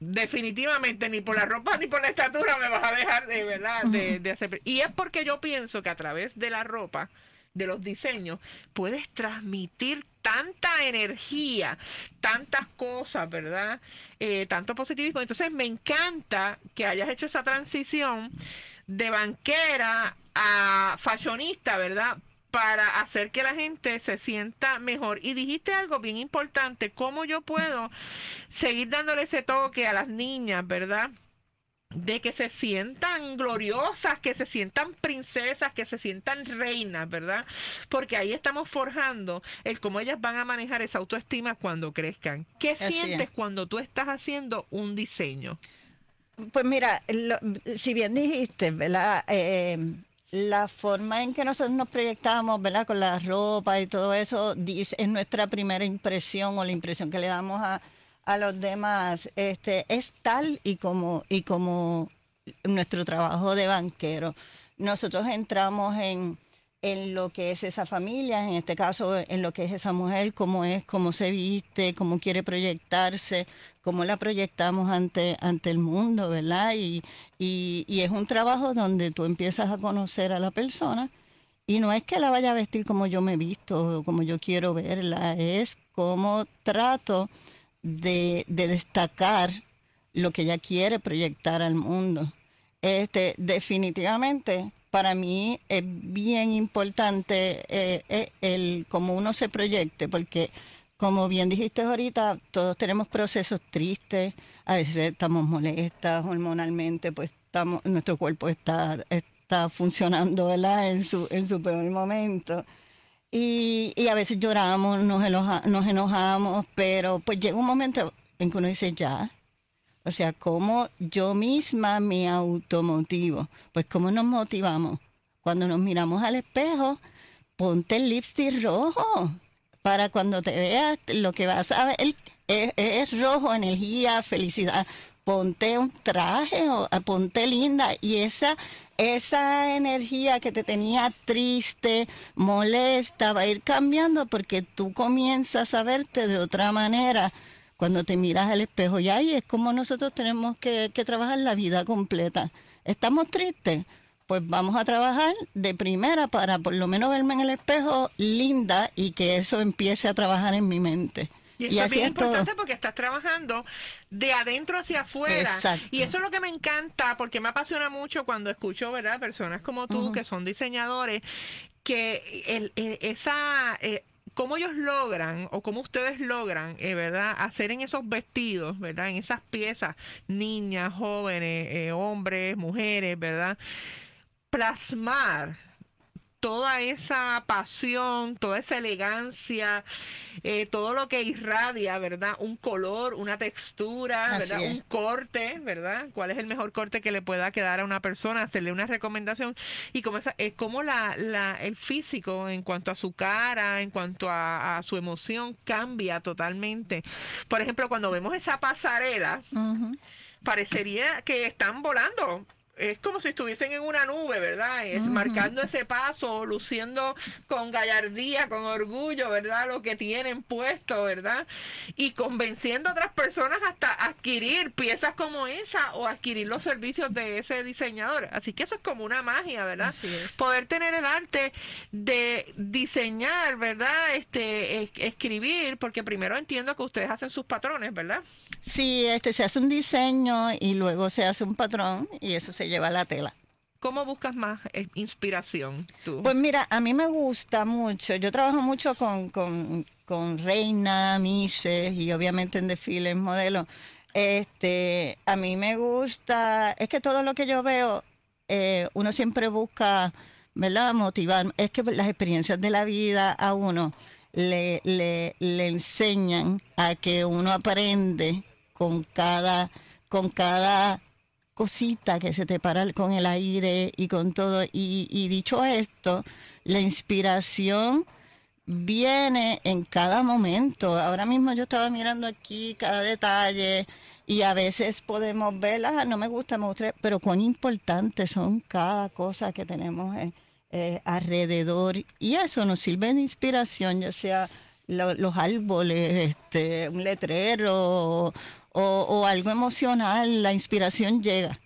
Speaker 3: definitivamente ni por la ropa ni por la estatura me vas a dejar de verdad de, hacer y es porque yo pienso que a través de la ropa de los diseños puedes transmitir tanta energía tantas cosas verdad eh, tanto positivismo entonces me encanta que hayas hecho esa transición de banquera a fashionista verdad para hacer que la gente se sienta mejor. Y dijiste algo bien importante, cómo yo puedo seguir dándole ese toque a las niñas, ¿verdad? de que se sientan gloriosas, que se sientan princesas, que se sientan reinas, ¿verdad? Porque ahí estamos forjando el cómo ellas van a manejar esa autoestima cuando crezcan. ¿Qué sientes cuando tú estás haciendo un diseño?
Speaker 4: Pues mira, si bien dijiste, ¿verdad? Eh, la forma en que nosotros nos proyectamos, ¿verdad? Con la ropa y todo eso, es nuestra primera impresión o la impresión que le damos a, a los demás, este, es tal y como, y como nuestro trabajo de banquero. Nosotros entramos en, en lo que es esa familia, en este caso en lo que es esa mujer, cómo es, cómo se viste, cómo quiere proyectarse, cómo la proyectamos ante, ante el mundo, ¿verdad? Y, y, es un trabajo donde tú empiezas a conocer a la persona y no es que la vaya a vestir como yo me visto o como yo quiero verla, es cómo trato de, de destacar lo que ella quiere proyectar al mundo. Este, definitivamente para mí es bien importante eh, eh, el cómo uno se proyecte, porque como bien dijiste ahorita, todos tenemos procesos tristes, a veces estamos molestas hormonalmente, pues estamos, nuestro cuerpo está, está funcionando En, su, en su peor momento. Y, y a veces lloramos, nos, nos enojamos, pero pues llega un momento en que uno dice, ya, o sea, cómo yo misma me automotivo. Pues cómo nos motivamos. Cuando nos miramos al espejo, ponte el lipstick rojo. Para cuando te veas, lo que vas a ver es, rojo, energía, felicidad. Ponte un traje, o, ah, ponte linda. Y esa, esa energía que te tenía triste, molesta, va a ir cambiando porque tú comienzas a verte de otra manera cuando te miras al espejo. Y ahí es como nosotros tenemos que, trabajar la vida completa. ¿Estamos tristes? Pues vamos a trabajar de primera para por lo menos verme en el espejo linda y que eso empiece a trabajar en mi mente. Y eso es bien importante
Speaker 3: porque estás trabajando de adentro hacia afuera. Y eso es lo que me encanta, porque me apasiona mucho cuando escucho, ¿verdad?, personas como tú, que son diseñadores, que el, esa... Eh, cómo ellos logran o cómo ustedes logran, eh, ¿verdad?, hacer en esos vestidos, ¿verdad?, en esas piezas, niñas, jóvenes, eh, hombres, mujeres, ¿verdad?, plasmar toda esa pasión, toda esa elegancia, eh, todo lo que irradia, ¿verdad? Un color, una textura, ¿verdad? Un corte, ¿verdad? ¿Cuál es el mejor corte que le pueda quedar a una persona? Hacerle una recomendación. Y como es como la, el físico en cuanto a su cara, en cuanto a, su emoción, cambia totalmente. Por ejemplo, cuando vemos esa pasarela, parecería que están volando es como si estuviesen en una nube, ¿verdad? Es marcando ese paso, luciendo con gallardía, con orgullo, ¿verdad? Lo que tienen puesto, ¿verdad? Y convenciendo a otras personas hasta adquirir piezas como esa o adquirir los servicios de ese diseñador. Así que eso es como una magia, ¿verdad? Poder tener el arte de diseñar, ¿verdad? Este, escribir, porque primero entiendo que ustedes hacen sus patrones, ¿verdad?
Speaker 4: Sí, este, se hace un diseño y luego se hace un patrón y eso se lleva a la tela.
Speaker 3: ¿Cómo buscas más eh, inspiración tú? Pues
Speaker 4: mira, a mí me gusta mucho. Yo trabajo mucho con, con, con Reina, Mises y obviamente en desfiles, modelos. Este, a mí me gusta, es que todo lo que yo veo, eh, uno siempre busca, ¿verdad? Motivar, es que las experiencias de la vida a uno le, le, enseñan a que uno aprende con cada, con cada cosita que se te para con el aire y con todo. Y, dicho esto, la inspiración viene en cada momento. Ahora mismo yo estaba mirando aquí cada detalle y a veces podemos verlas, no me gusta, me pero cuán importantes son cada cosa que tenemos. Eh, alrededor y eso nos sirve de inspiración, ya sea los árboles, este, un letrero o, algo emocional, la inspiración llega.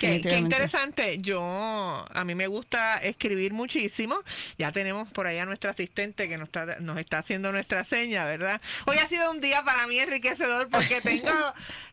Speaker 4: Qué,
Speaker 3: interesante. Yo, a mí me gusta escribir muchísimo. Ya tenemos por allá a nuestra asistente que nos nos está haciendo nuestra seña, ¿verdad? Hoy ha sido un día para mí enriquecedor porque tengo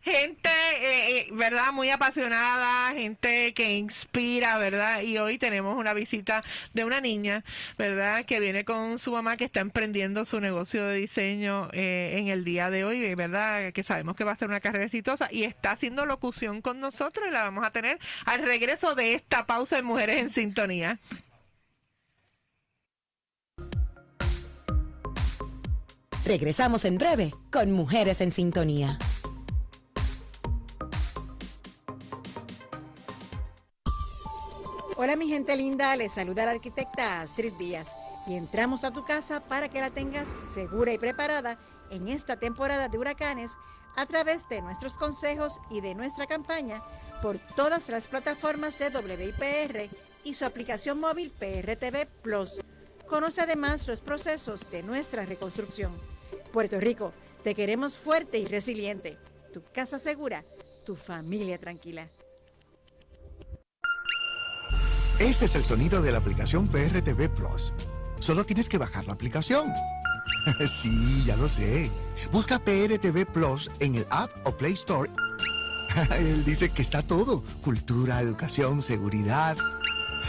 Speaker 3: gente, eh, eh, ¿verdad? Muy apasionada, gente que inspira, ¿verdad? Y hoy tenemos una visita de una niña, ¿verdad? Que viene con su mamá que está emprendiendo su negocio de diseño eh, en el día de hoy, ¿verdad? Que sabemos que va a ser una carrera exitosa y está haciendo locución con nosotros y la vamos a tener al regreso de esta pausa de Mujeres en Sintonía.
Speaker 2: Regresamos en breve con Mujeres en Sintonía. Hola mi gente linda, les saluda la arquitecta Astrid Díaz y entramos a tu casa para que la tengas segura y preparada en esta temporada de huracanes a través de nuestros consejos y de nuestra campaña por todas las plataformas de WIPR y su aplicación móvil PRTV Plus. Conoce además los procesos de nuestra reconstrucción. Puerto Rico, te queremos fuerte y resiliente. Tu casa segura, tu familia tranquila.
Speaker 1: Ese es el sonido de la aplicación PRTV Plus. Solo tienes que bajar la aplicación. sí, ya lo sé. Busca PRTV Plus en el App o Play Store. Él dice que está todo. Cultura, educación, seguridad.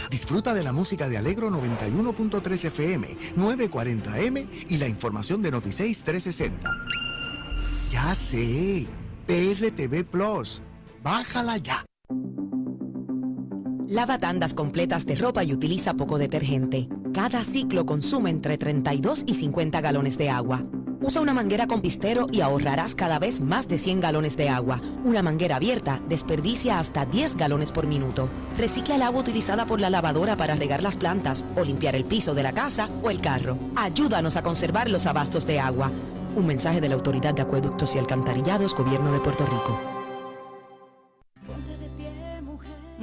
Speaker 1: Disfruta de la música de Alegro 91.3 FM, 940M y la información de Noticéis 360. Ya sé.
Speaker 2: PRTV Plus. Bájala ya. Lava tandas completas de ropa y utiliza poco detergente. Cada ciclo consume entre 32 y 50 galones de agua. Usa una manguera con pistero y ahorrarás cada vez más de 100 galones de agua. Una manguera abierta desperdicia hasta 10 galones por minuto. Recicla el agua utilizada por la lavadora para regar las plantas o limpiar el piso de la casa o el carro. Ayúdanos a conservar los abastos de agua. Un mensaje de la Autoridad de Acueductos y Alcantarillados, Gobierno de Puerto Rico.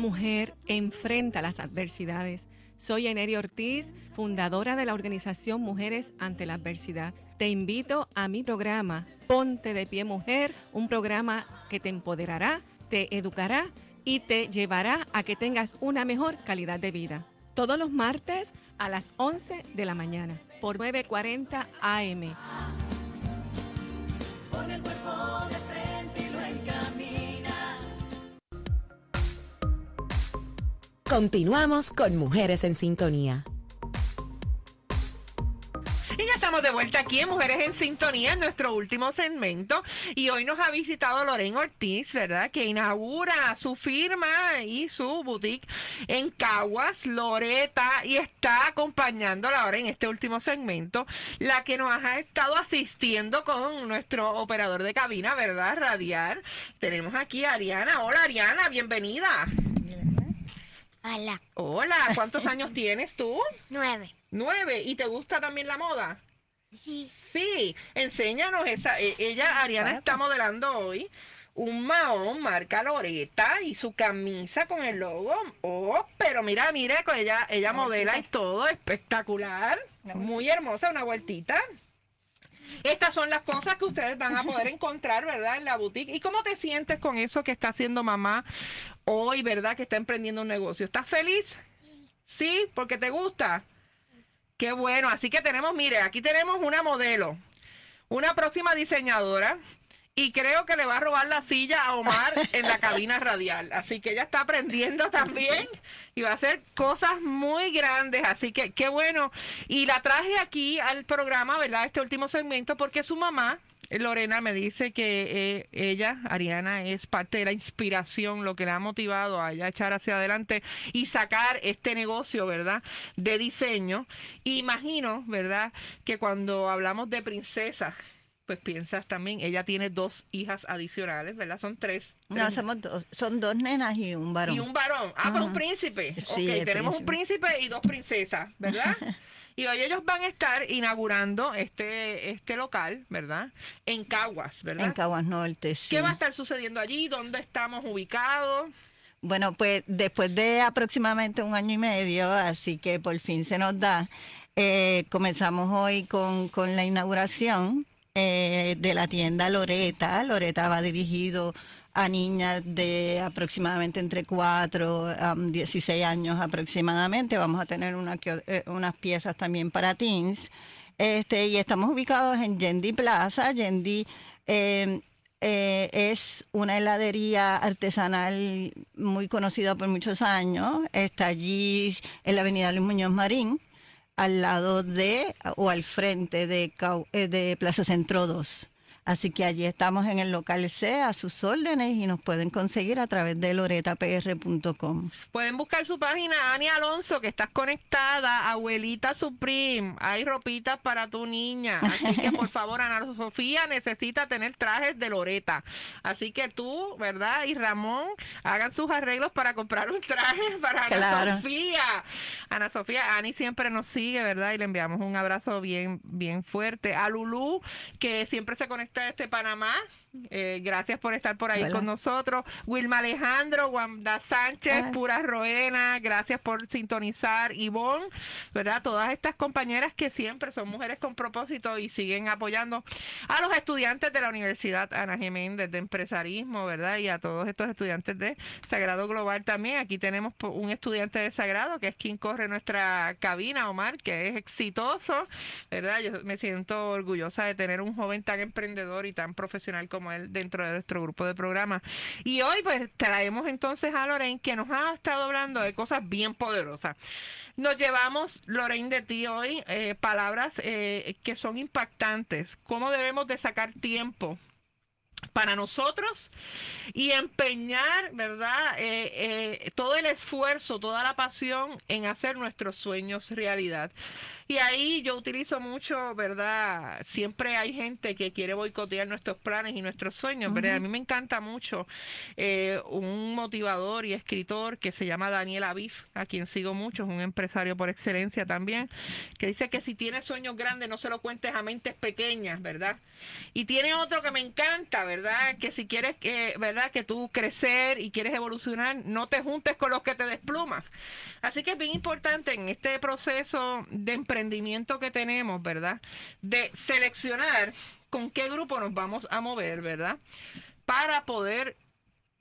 Speaker 2: mujer enfrenta las adversidades. Soy Eneri Ortiz, fundadora de la organización Mujeres ante la Adversidad. Te invito a mi programa Ponte de Pie Mujer, un programa que te empoderará, te educará y te llevará a que tengas una mejor calidad de vida. Todos los martes a las 11 de la mañana por 9.40 AM. Continuamos con Mujeres en Sintonía.
Speaker 3: Y ya estamos de vuelta aquí en Mujeres en Sintonía, en nuestro último segmento. Y hoy nos ha visitado Lorena Ortiz, ¿verdad? Que inaugura su firma y su boutique en Caguas, Loreta, y está acompañándola ahora en este último segmento, la que nos ha estado asistiendo con nuestro operador de cabina, ¿verdad? Radiar. Tenemos aquí a Ariana. Hola Ariana, bienvenida. Hola. Hola, ¿cuántos años tienes tú? Nueve. Nueve. ¿Y te gusta también la moda? Sí. Sí, enséñanos esa. E, ella, Ariana, está modelando hoy un maón marca Loreta y su camisa con el logo. Oh, pero mira, mira, ella, ella modela y todo, espectacular. Muy hermosa, una vueltita. Estas son las cosas que ustedes van a poder encontrar, ¿verdad? En la boutique. ¿Y cómo te sientes con eso que está haciendo mamá hoy, ¿verdad? Que está emprendiendo un negocio. ¿Estás feliz? Sí, porque te gusta. Qué bueno. Así que tenemos, mire, aquí tenemos una modelo, una próxima diseñadora y creo que le va a robar la silla a Omar en la cabina radial. Así que ella está aprendiendo también y va a hacer cosas muy grandes. Así que qué bueno. Y la traje aquí al programa, ¿verdad? Este último segmento, porque su mamá, Lorena, me dice que eh, ella, Ariana, es parte de la inspiración, lo que la ha motivado a ella echar hacia adelante y sacar este negocio, ¿verdad? De diseño. Imagino, ¿verdad? Que cuando hablamos de princesas, pues piensas también, ella tiene dos hijas adicionales, ¿verdad? Son tres. No,
Speaker 4: somos dos, son dos nenas y un varón. Y un varón. Ah, pero un
Speaker 3: príncipe. Sí, tenemos un príncipe y dos princesas, ¿verdad? y hoy ellos van a estar inaugurando este, este local, ¿verdad? En Caguas, ¿verdad? En
Speaker 4: Caguas Norte, sí. ¿Qué va a
Speaker 3: estar sucediendo allí? ¿Dónde estamos ubicados?
Speaker 4: Bueno, pues después de aproximadamente un año y medio, así que por fin se nos da. Eh, comenzamos hoy con, con la inauguración. Eh, de la tienda Loreta. Loreta va dirigido a niñas de aproximadamente entre 4 a 16 años aproximadamente. Vamos a tener eh, unas piezas también para teens. Este, y estamos ubicados en Yendi Plaza. Yendi em, eh, es una heladería artesanal muy conocida por muchos años. Está allí en la avenida Luis Muñoz Marín al lado de o al frente de, eh, de Plaza Centro 2. Así que allí estamos en el local C a sus órdenes y nos pueden conseguir a través de loretapr.com.
Speaker 3: Pueden buscar su página, Ani Alonso, que estás conectada, Abuelita Supreme. Hay ropitas para tu niña. Así que por favor, Ana Sofía necesita tener trajes de Loreta. Así que tú, ¿verdad? Y Ramón, hagan sus arreglos para comprar un traje para Ana Sofía. Ana Sofía, Ani siempre nos sigue, ¿verdad? Y le enviamos un abrazo bien, bien fuerte. A Lulú, que siempre se conecta de este Panamá eh, gracias por estar por ahí con nosotros. Wilma Alejandro, Wanda Sánchez, Puras Pura Roena, gracias por sintonizar. Ivonne, ¿verdad? Todas estas compañeras que siempre son mujeres con propósito y siguen apoyando a los estudiantes de la Universidad Ana Jiménez de Empresarismo, ¿verdad? Y a todos estos estudiantes de Sagrado Global también. Aquí tenemos un estudiante de Sagrado que es quien corre nuestra cabina, Omar, que es exitoso, ¿verdad? Yo me siento orgullosa de tener un joven tan emprendedor y tan profesional como dentro de nuestro grupo de programa. Y hoy pues traemos entonces a Lorraine que nos ha estado hablando de cosas bien poderosas. Nos llevamos, Lorraine, de ti hoy eh, palabras eh, que son impactantes. ¿Cómo debemos de sacar tiempo? para nosotros y empeñar, ¿verdad? Eh, todo el esfuerzo, toda la pasión en hacer nuestros sueños realidad. Y ahí yo utilizo mucho, ¿verdad? Siempre hay gente que quiere boicotear nuestros planes y nuestros sueños, pero A mí me encanta mucho eh, un motivador y escritor que se llama Daniel Aviv, a quien sigo mucho, es un empresario por excelencia también, que dice que si tienes sueños grandes no se lo cuentes a mentes pequeñas, ¿verdad? Y tiene otro que me encanta, ¿verdad? Que si quieres, eh, ¿verdad? Que tú crecer y quieres evolucionar, no te juntes con los que te desplumas. Así que es bien importante en este proceso de emprendimiento que tenemos, ¿verdad? De seleccionar con qué grupo nos vamos a mover, ¿verdad? Para poder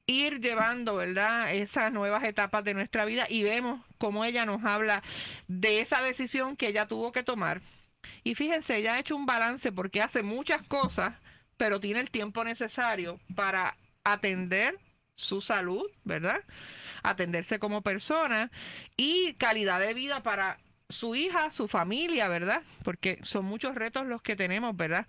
Speaker 3: ir llevando, ¿verdad? Esas nuevas etapas de nuestra vida y vemos cómo ella nos habla de esa decisión que ella tuvo que tomar. Y fíjense, ella ha hecho un balance porque hace muchas cosas, pero tiene el tiempo necesario para atender su salud, ¿verdad? Atenderse como persona y calidad de vida para su hija, su familia, ¿verdad? Porque son muchos retos los que tenemos, ¿verdad?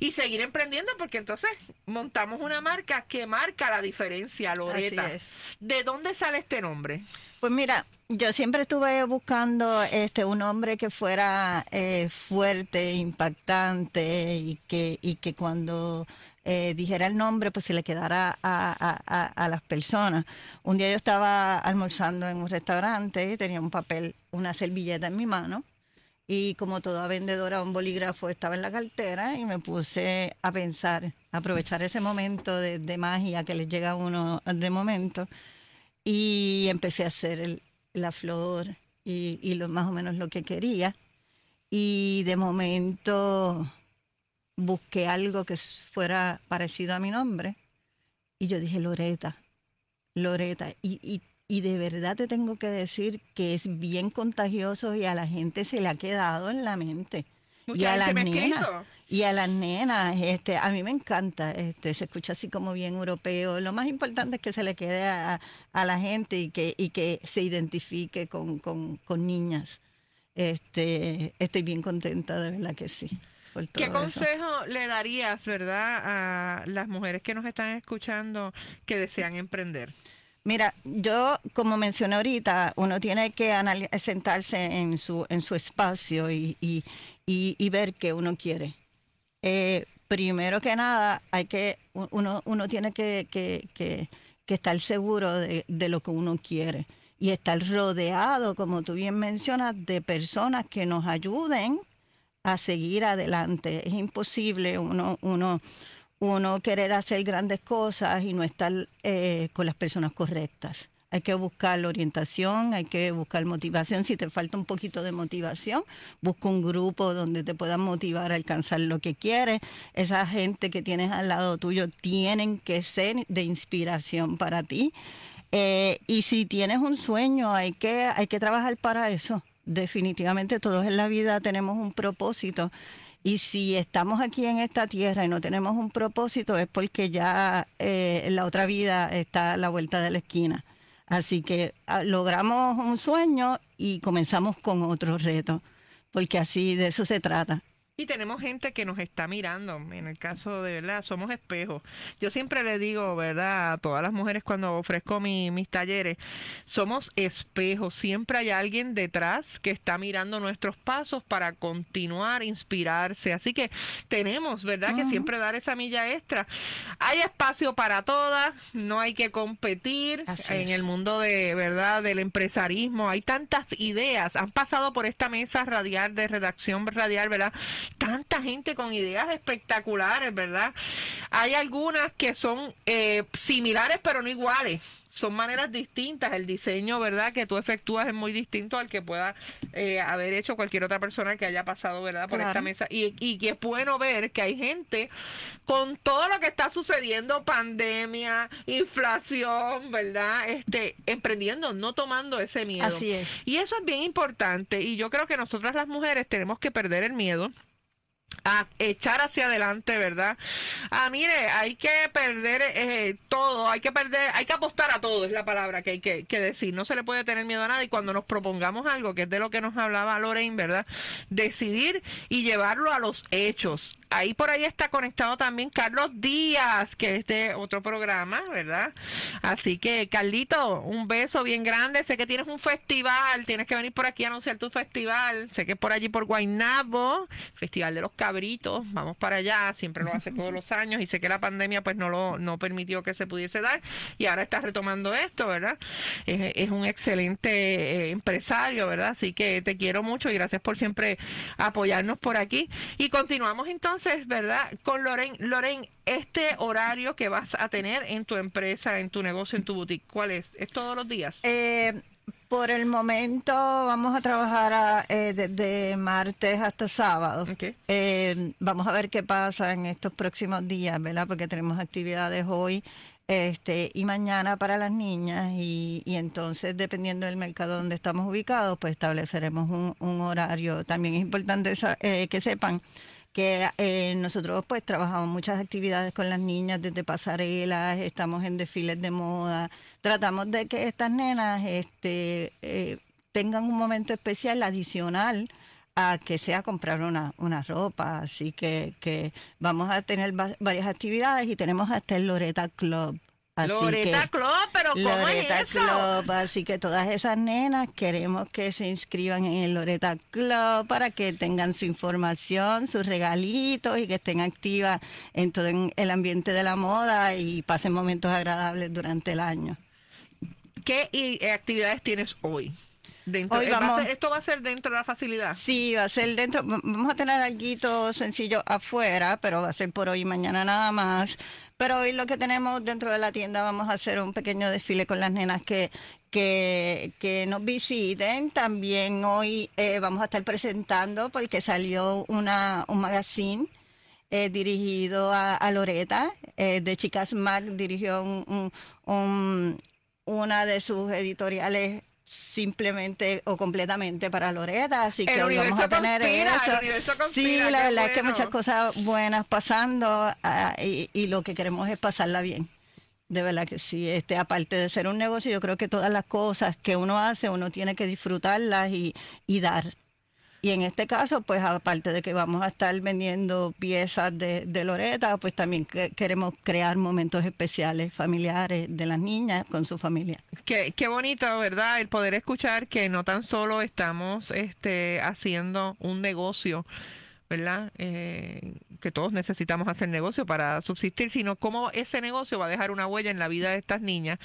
Speaker 3: Y seguir emprendiendo porque entonces montamos una marca que marca la diferencia, Loreta. Así es. ¿De dónde sale este nombre?
Speaker 4: Pues mira, yo siempre estuve buscando este un hombre que fuera eh, fuerte, impactante y que, y que cuando eh, dijera el nombre, pues se le quedara a, las personas. Un día yo estaba almorzando en un restaurante y tenía un papel, una servilleta en mi mano. Y como toda vendedora, un bolígrafo estaba en la cartera y me puse a pensar, aprovechar ese momento de, magia que les llega a uno de momento. Y empecé a hacer la flor y, y lo, más o menos lo que quería. Y de momento busqué algo que fuera parecido a mi nombre y yo dije Loreta, Loreta. Y, y, y, de verdad te tengo que decir que es bien contagioso y a la gente se le ha quedado en la mente. y a las nenas, y a las nenas, este, a mí me encanta, este, se escucha así como bien europeo. Lo más importante es que se le quede a, a la gente y que, y que se identifique con, con, con niñas. Este, estoy bien contenta, de verdad que sí. ¿Qué
Speaker 3: consejo le darías, verdad, a las mujeres que nos están escuchando que desean emprender?
Speaker 4: Mira, yo, como mencioné ahorita, uno tiene que sentarse en su, en su espacio y, ver qué uno quiere. Eh, primero que nada, hay que, uno, tiene que, que, que, que estar seguro de, de, lo que uno quiere y estar rodeado, como tú bien mencionas, de personas que nos ayuden a seguir adelante. Es imposible uno, uno, uno querer hacer grandes cosas y no estar eh, con las personas correctas. Hay que buscar orientación, hay que buscar motivación. Si te falta un poquito de motivación, busca un grupo donde te puedan motivar a alcanzar lo que quieres. Esa gente que tienes al lado tuyo tienen que ser de inspiración para ti. Eh, y si tienes un sueño, hay que, hay que trabajar para eso definitivamente todos en la vida tenemos un propósito. Y si estamos aquí en esta tierra y no tenemos un propósito es porque ya eh, la otra vida está a la vuelta de la esquina. Así que ah, logramos un sueño y comenzamos con otro reto, porque así de eso se trata.
Speaker 3: Y tenemos gente que nos está mirando. En el caso de verdad, somos espejos. Yo siempre le digo, ¿verdad? A todas las mujeres cuando ofrezco mi, mis talleres, somos espejos. Siempre hay alguien detrás que está mirando nuestros pasos para continuar, inspirarse. Así que tenemos, ¿verdad? Que siempre dar esa milla extra. Hay espacio para todas, no hay que competir en el mundo de, ¿verdad? Del empresarismo. Hay tantas ideas. Han pasado por esta mesa radial de redacción radial, ¿verdad? tanta gente con ideas espectaculares, ¿verdad? Hay algunas que son eh, similares pero no iguales son maneras distintas. El diseño, ¿verdad?, que tú efectúas es muy distinto al que pueda eh, haber hecho cualquier otra persona que haya pasado, ¿verdad?, por esta mesa. Y, y que es bueno ver que hay gente con todo lo que está sucediendo, pandemia, inflación, ¿verdad?, este, emprendiendo, no tomando ese miedo. Así es. Y eso es bien importante. Y yo creo que nosotras las mujeres tenemos que perder el miedo a echar hacia adelante, ¿verdad? Ah, mire, hay que perder eh, todo, hay que perder, hay que apostar a todo, es la palabra que hay que, que, decir. No se le puede tener miedo a nada y cuando nos propongamos algo, que es de lo que nos hablaba Lorraine, ¿verdad? Decidir y llevarlo a los hechos. Ahí por ahí está conectado también Carlos Díaz, que es de otro programa, ¿verdad? Así que, Carlito, un beso bien grande. Sé que tienes un festival, tienes que venir por aquí a anunciar tu festival. Sé que por allí por Guaynabo, Festival de los Cabritos. Vamos para allá, siempre lo hace todos los años y sé que la pandemia pues no lo no permitió que se pudiese dar y ahora está retomando esto, ¿verdad? Es, un excelente eh, empresario, ¿verdad? Así que te quiero mucho y gracias por siempre apoyarnos por aquí. Y continuamos entonces entonces, ¿verdad? Con Loren, Loren, este horario que vas a tener en tu empresa, en tu negocio, en tu boutique, ¿cuál es? ¿Es todos los días? Eh,
Speaker 4: por el momento vamos a trabajar desde eh, martes hasta sábado. Eh, vamos a ver qué pasa en estos próximos días, ¿verdad? Porque tenemos actividades hoy este, y mañana para las niñas y, entonces dependiendo del mercado donde estamos ubicados, pues estableceremos un, horario. También es importante eh, que sepan que eh, nosotros pues trabajamos muchas actividades con las niñas desde pasarelas, estamos en desfiles de moda, tratamos de que estas nenas este, eh, tengan un momento especial adicional a que sea comprar una, una ropa, así que, vamos a tener varias actividades y tenemos hasta el Loreta Club Loreta Club,
Speaker 3: pero ¿cómo es eso? Club,
Speaker 4: así que todas esas nenas queremos que se inscriban en el Loreta Club para que tengan su información, sus regalitos y que estén activas en todo el ambiente de la moda y pasen momentos agradables durante el año.
Speaker 3: ¿Qué actividades tienes hoy? Hoy eh, vamos,
Speaker 4: esto va a ser dentro de la facilidad. Sí, va a ser dentro. Vamos a tener algo sencillo afuera, pero va a ser por hoy y mañana nada más. Pero hoy lo que tenemos dentro de la tienda, vamos a hacer un pequeño desfile con las nenas que, que, nos visiten. También hoy eh, vamos a estar presentando, porque salió una, un magazine eh, dirigido a, Loreta, de Chicas Mac, dirigió una de sus editoriales simplemente o completamente para Loreta, así que vamos a tener eso. sí, la verdad es que muchas cosas buenas pasando ah, y, lo que queremos es pasarla bien. De verdad que sí, este, aparte de ser un negocio, yo creo que todas las cosas que uno hace, uno tiene que disfrutarlas y, y dar. Y en este caso, pues aparte de que vamos a estar vendiendo piezas de, Loreta, pues también queremos crear momentos especiales familiares de las niñas con su familia.
Speaker 3: Qué, bonito, ¿verdad? El poder escuchar que no tan solo estamos este, haciendo un negocio, ¿verdad? Eh, que todos necesitamos hacer negocio para subsistir, sino cómo ese negocio va a dejar una huella en la vida de estas niñas.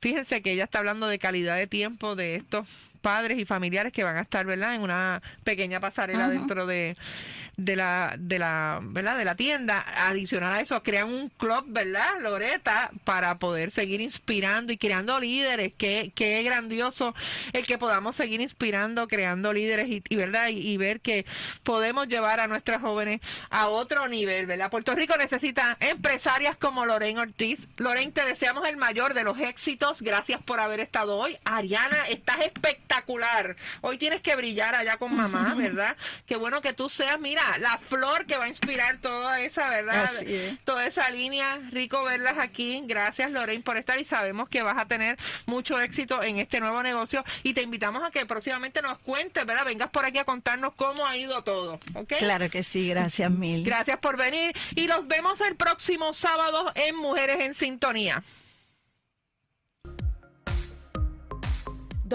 Speaker 3: Fíjense que ella está hablando de calidad de tiempo de estos padres y familiares que van a estar, ¿verdad? En una pequeña pasarela dentro de, de la, de la, ¿verdad? De la tienda. Adicional a eso, crean un club, ¿verdad, Loreta? Para poder seguir inspirando y creando líderes. Qué, grandioso el que podamos seguir inspirando, creando líderes y, ¿verdad? Y, ver que podemos llevar a nuestras jóvenes a otro nivel, ¿verdad? Puerto Rico necesita empresarias como Lorena Ortiz. Lorena, te deseamos el mayor de los éxitos. Gracias por haber estado hoy. Ariana, estás espectacular espectacular. Hoy tienes que brillar allá con mamá, ¿verdad? Qué bueno que tú seas, mira, la flor que va a inspirar toda esa, ¿verdad? Toda esa línea. Rico verlas aquí. Gracias, Lorraine, por estar y sabemos que vas a tener mucho éxito en este nuevo negocio y te invitamos a que próximamente nos cuentes, ¿verdad? Vengas por aquí a contarnos cómo ha ido todo, ¿ok? Claro que sí, gracias mil. Gracias por venir y los vemos el próximo sábado en Mujeres en Sintonía.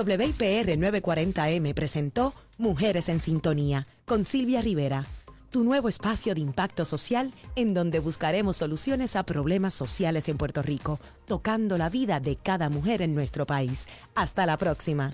Speaker 2: WIPR 940M presentó Mujeres en Sintonía con Silvia Rivera, tu nuevo espacio de impacto social en donde buscaremos soluciones a problemas sociales en Puerto Rico, tocando la vida de cada mujer en nuestro país. Hasta la próxima.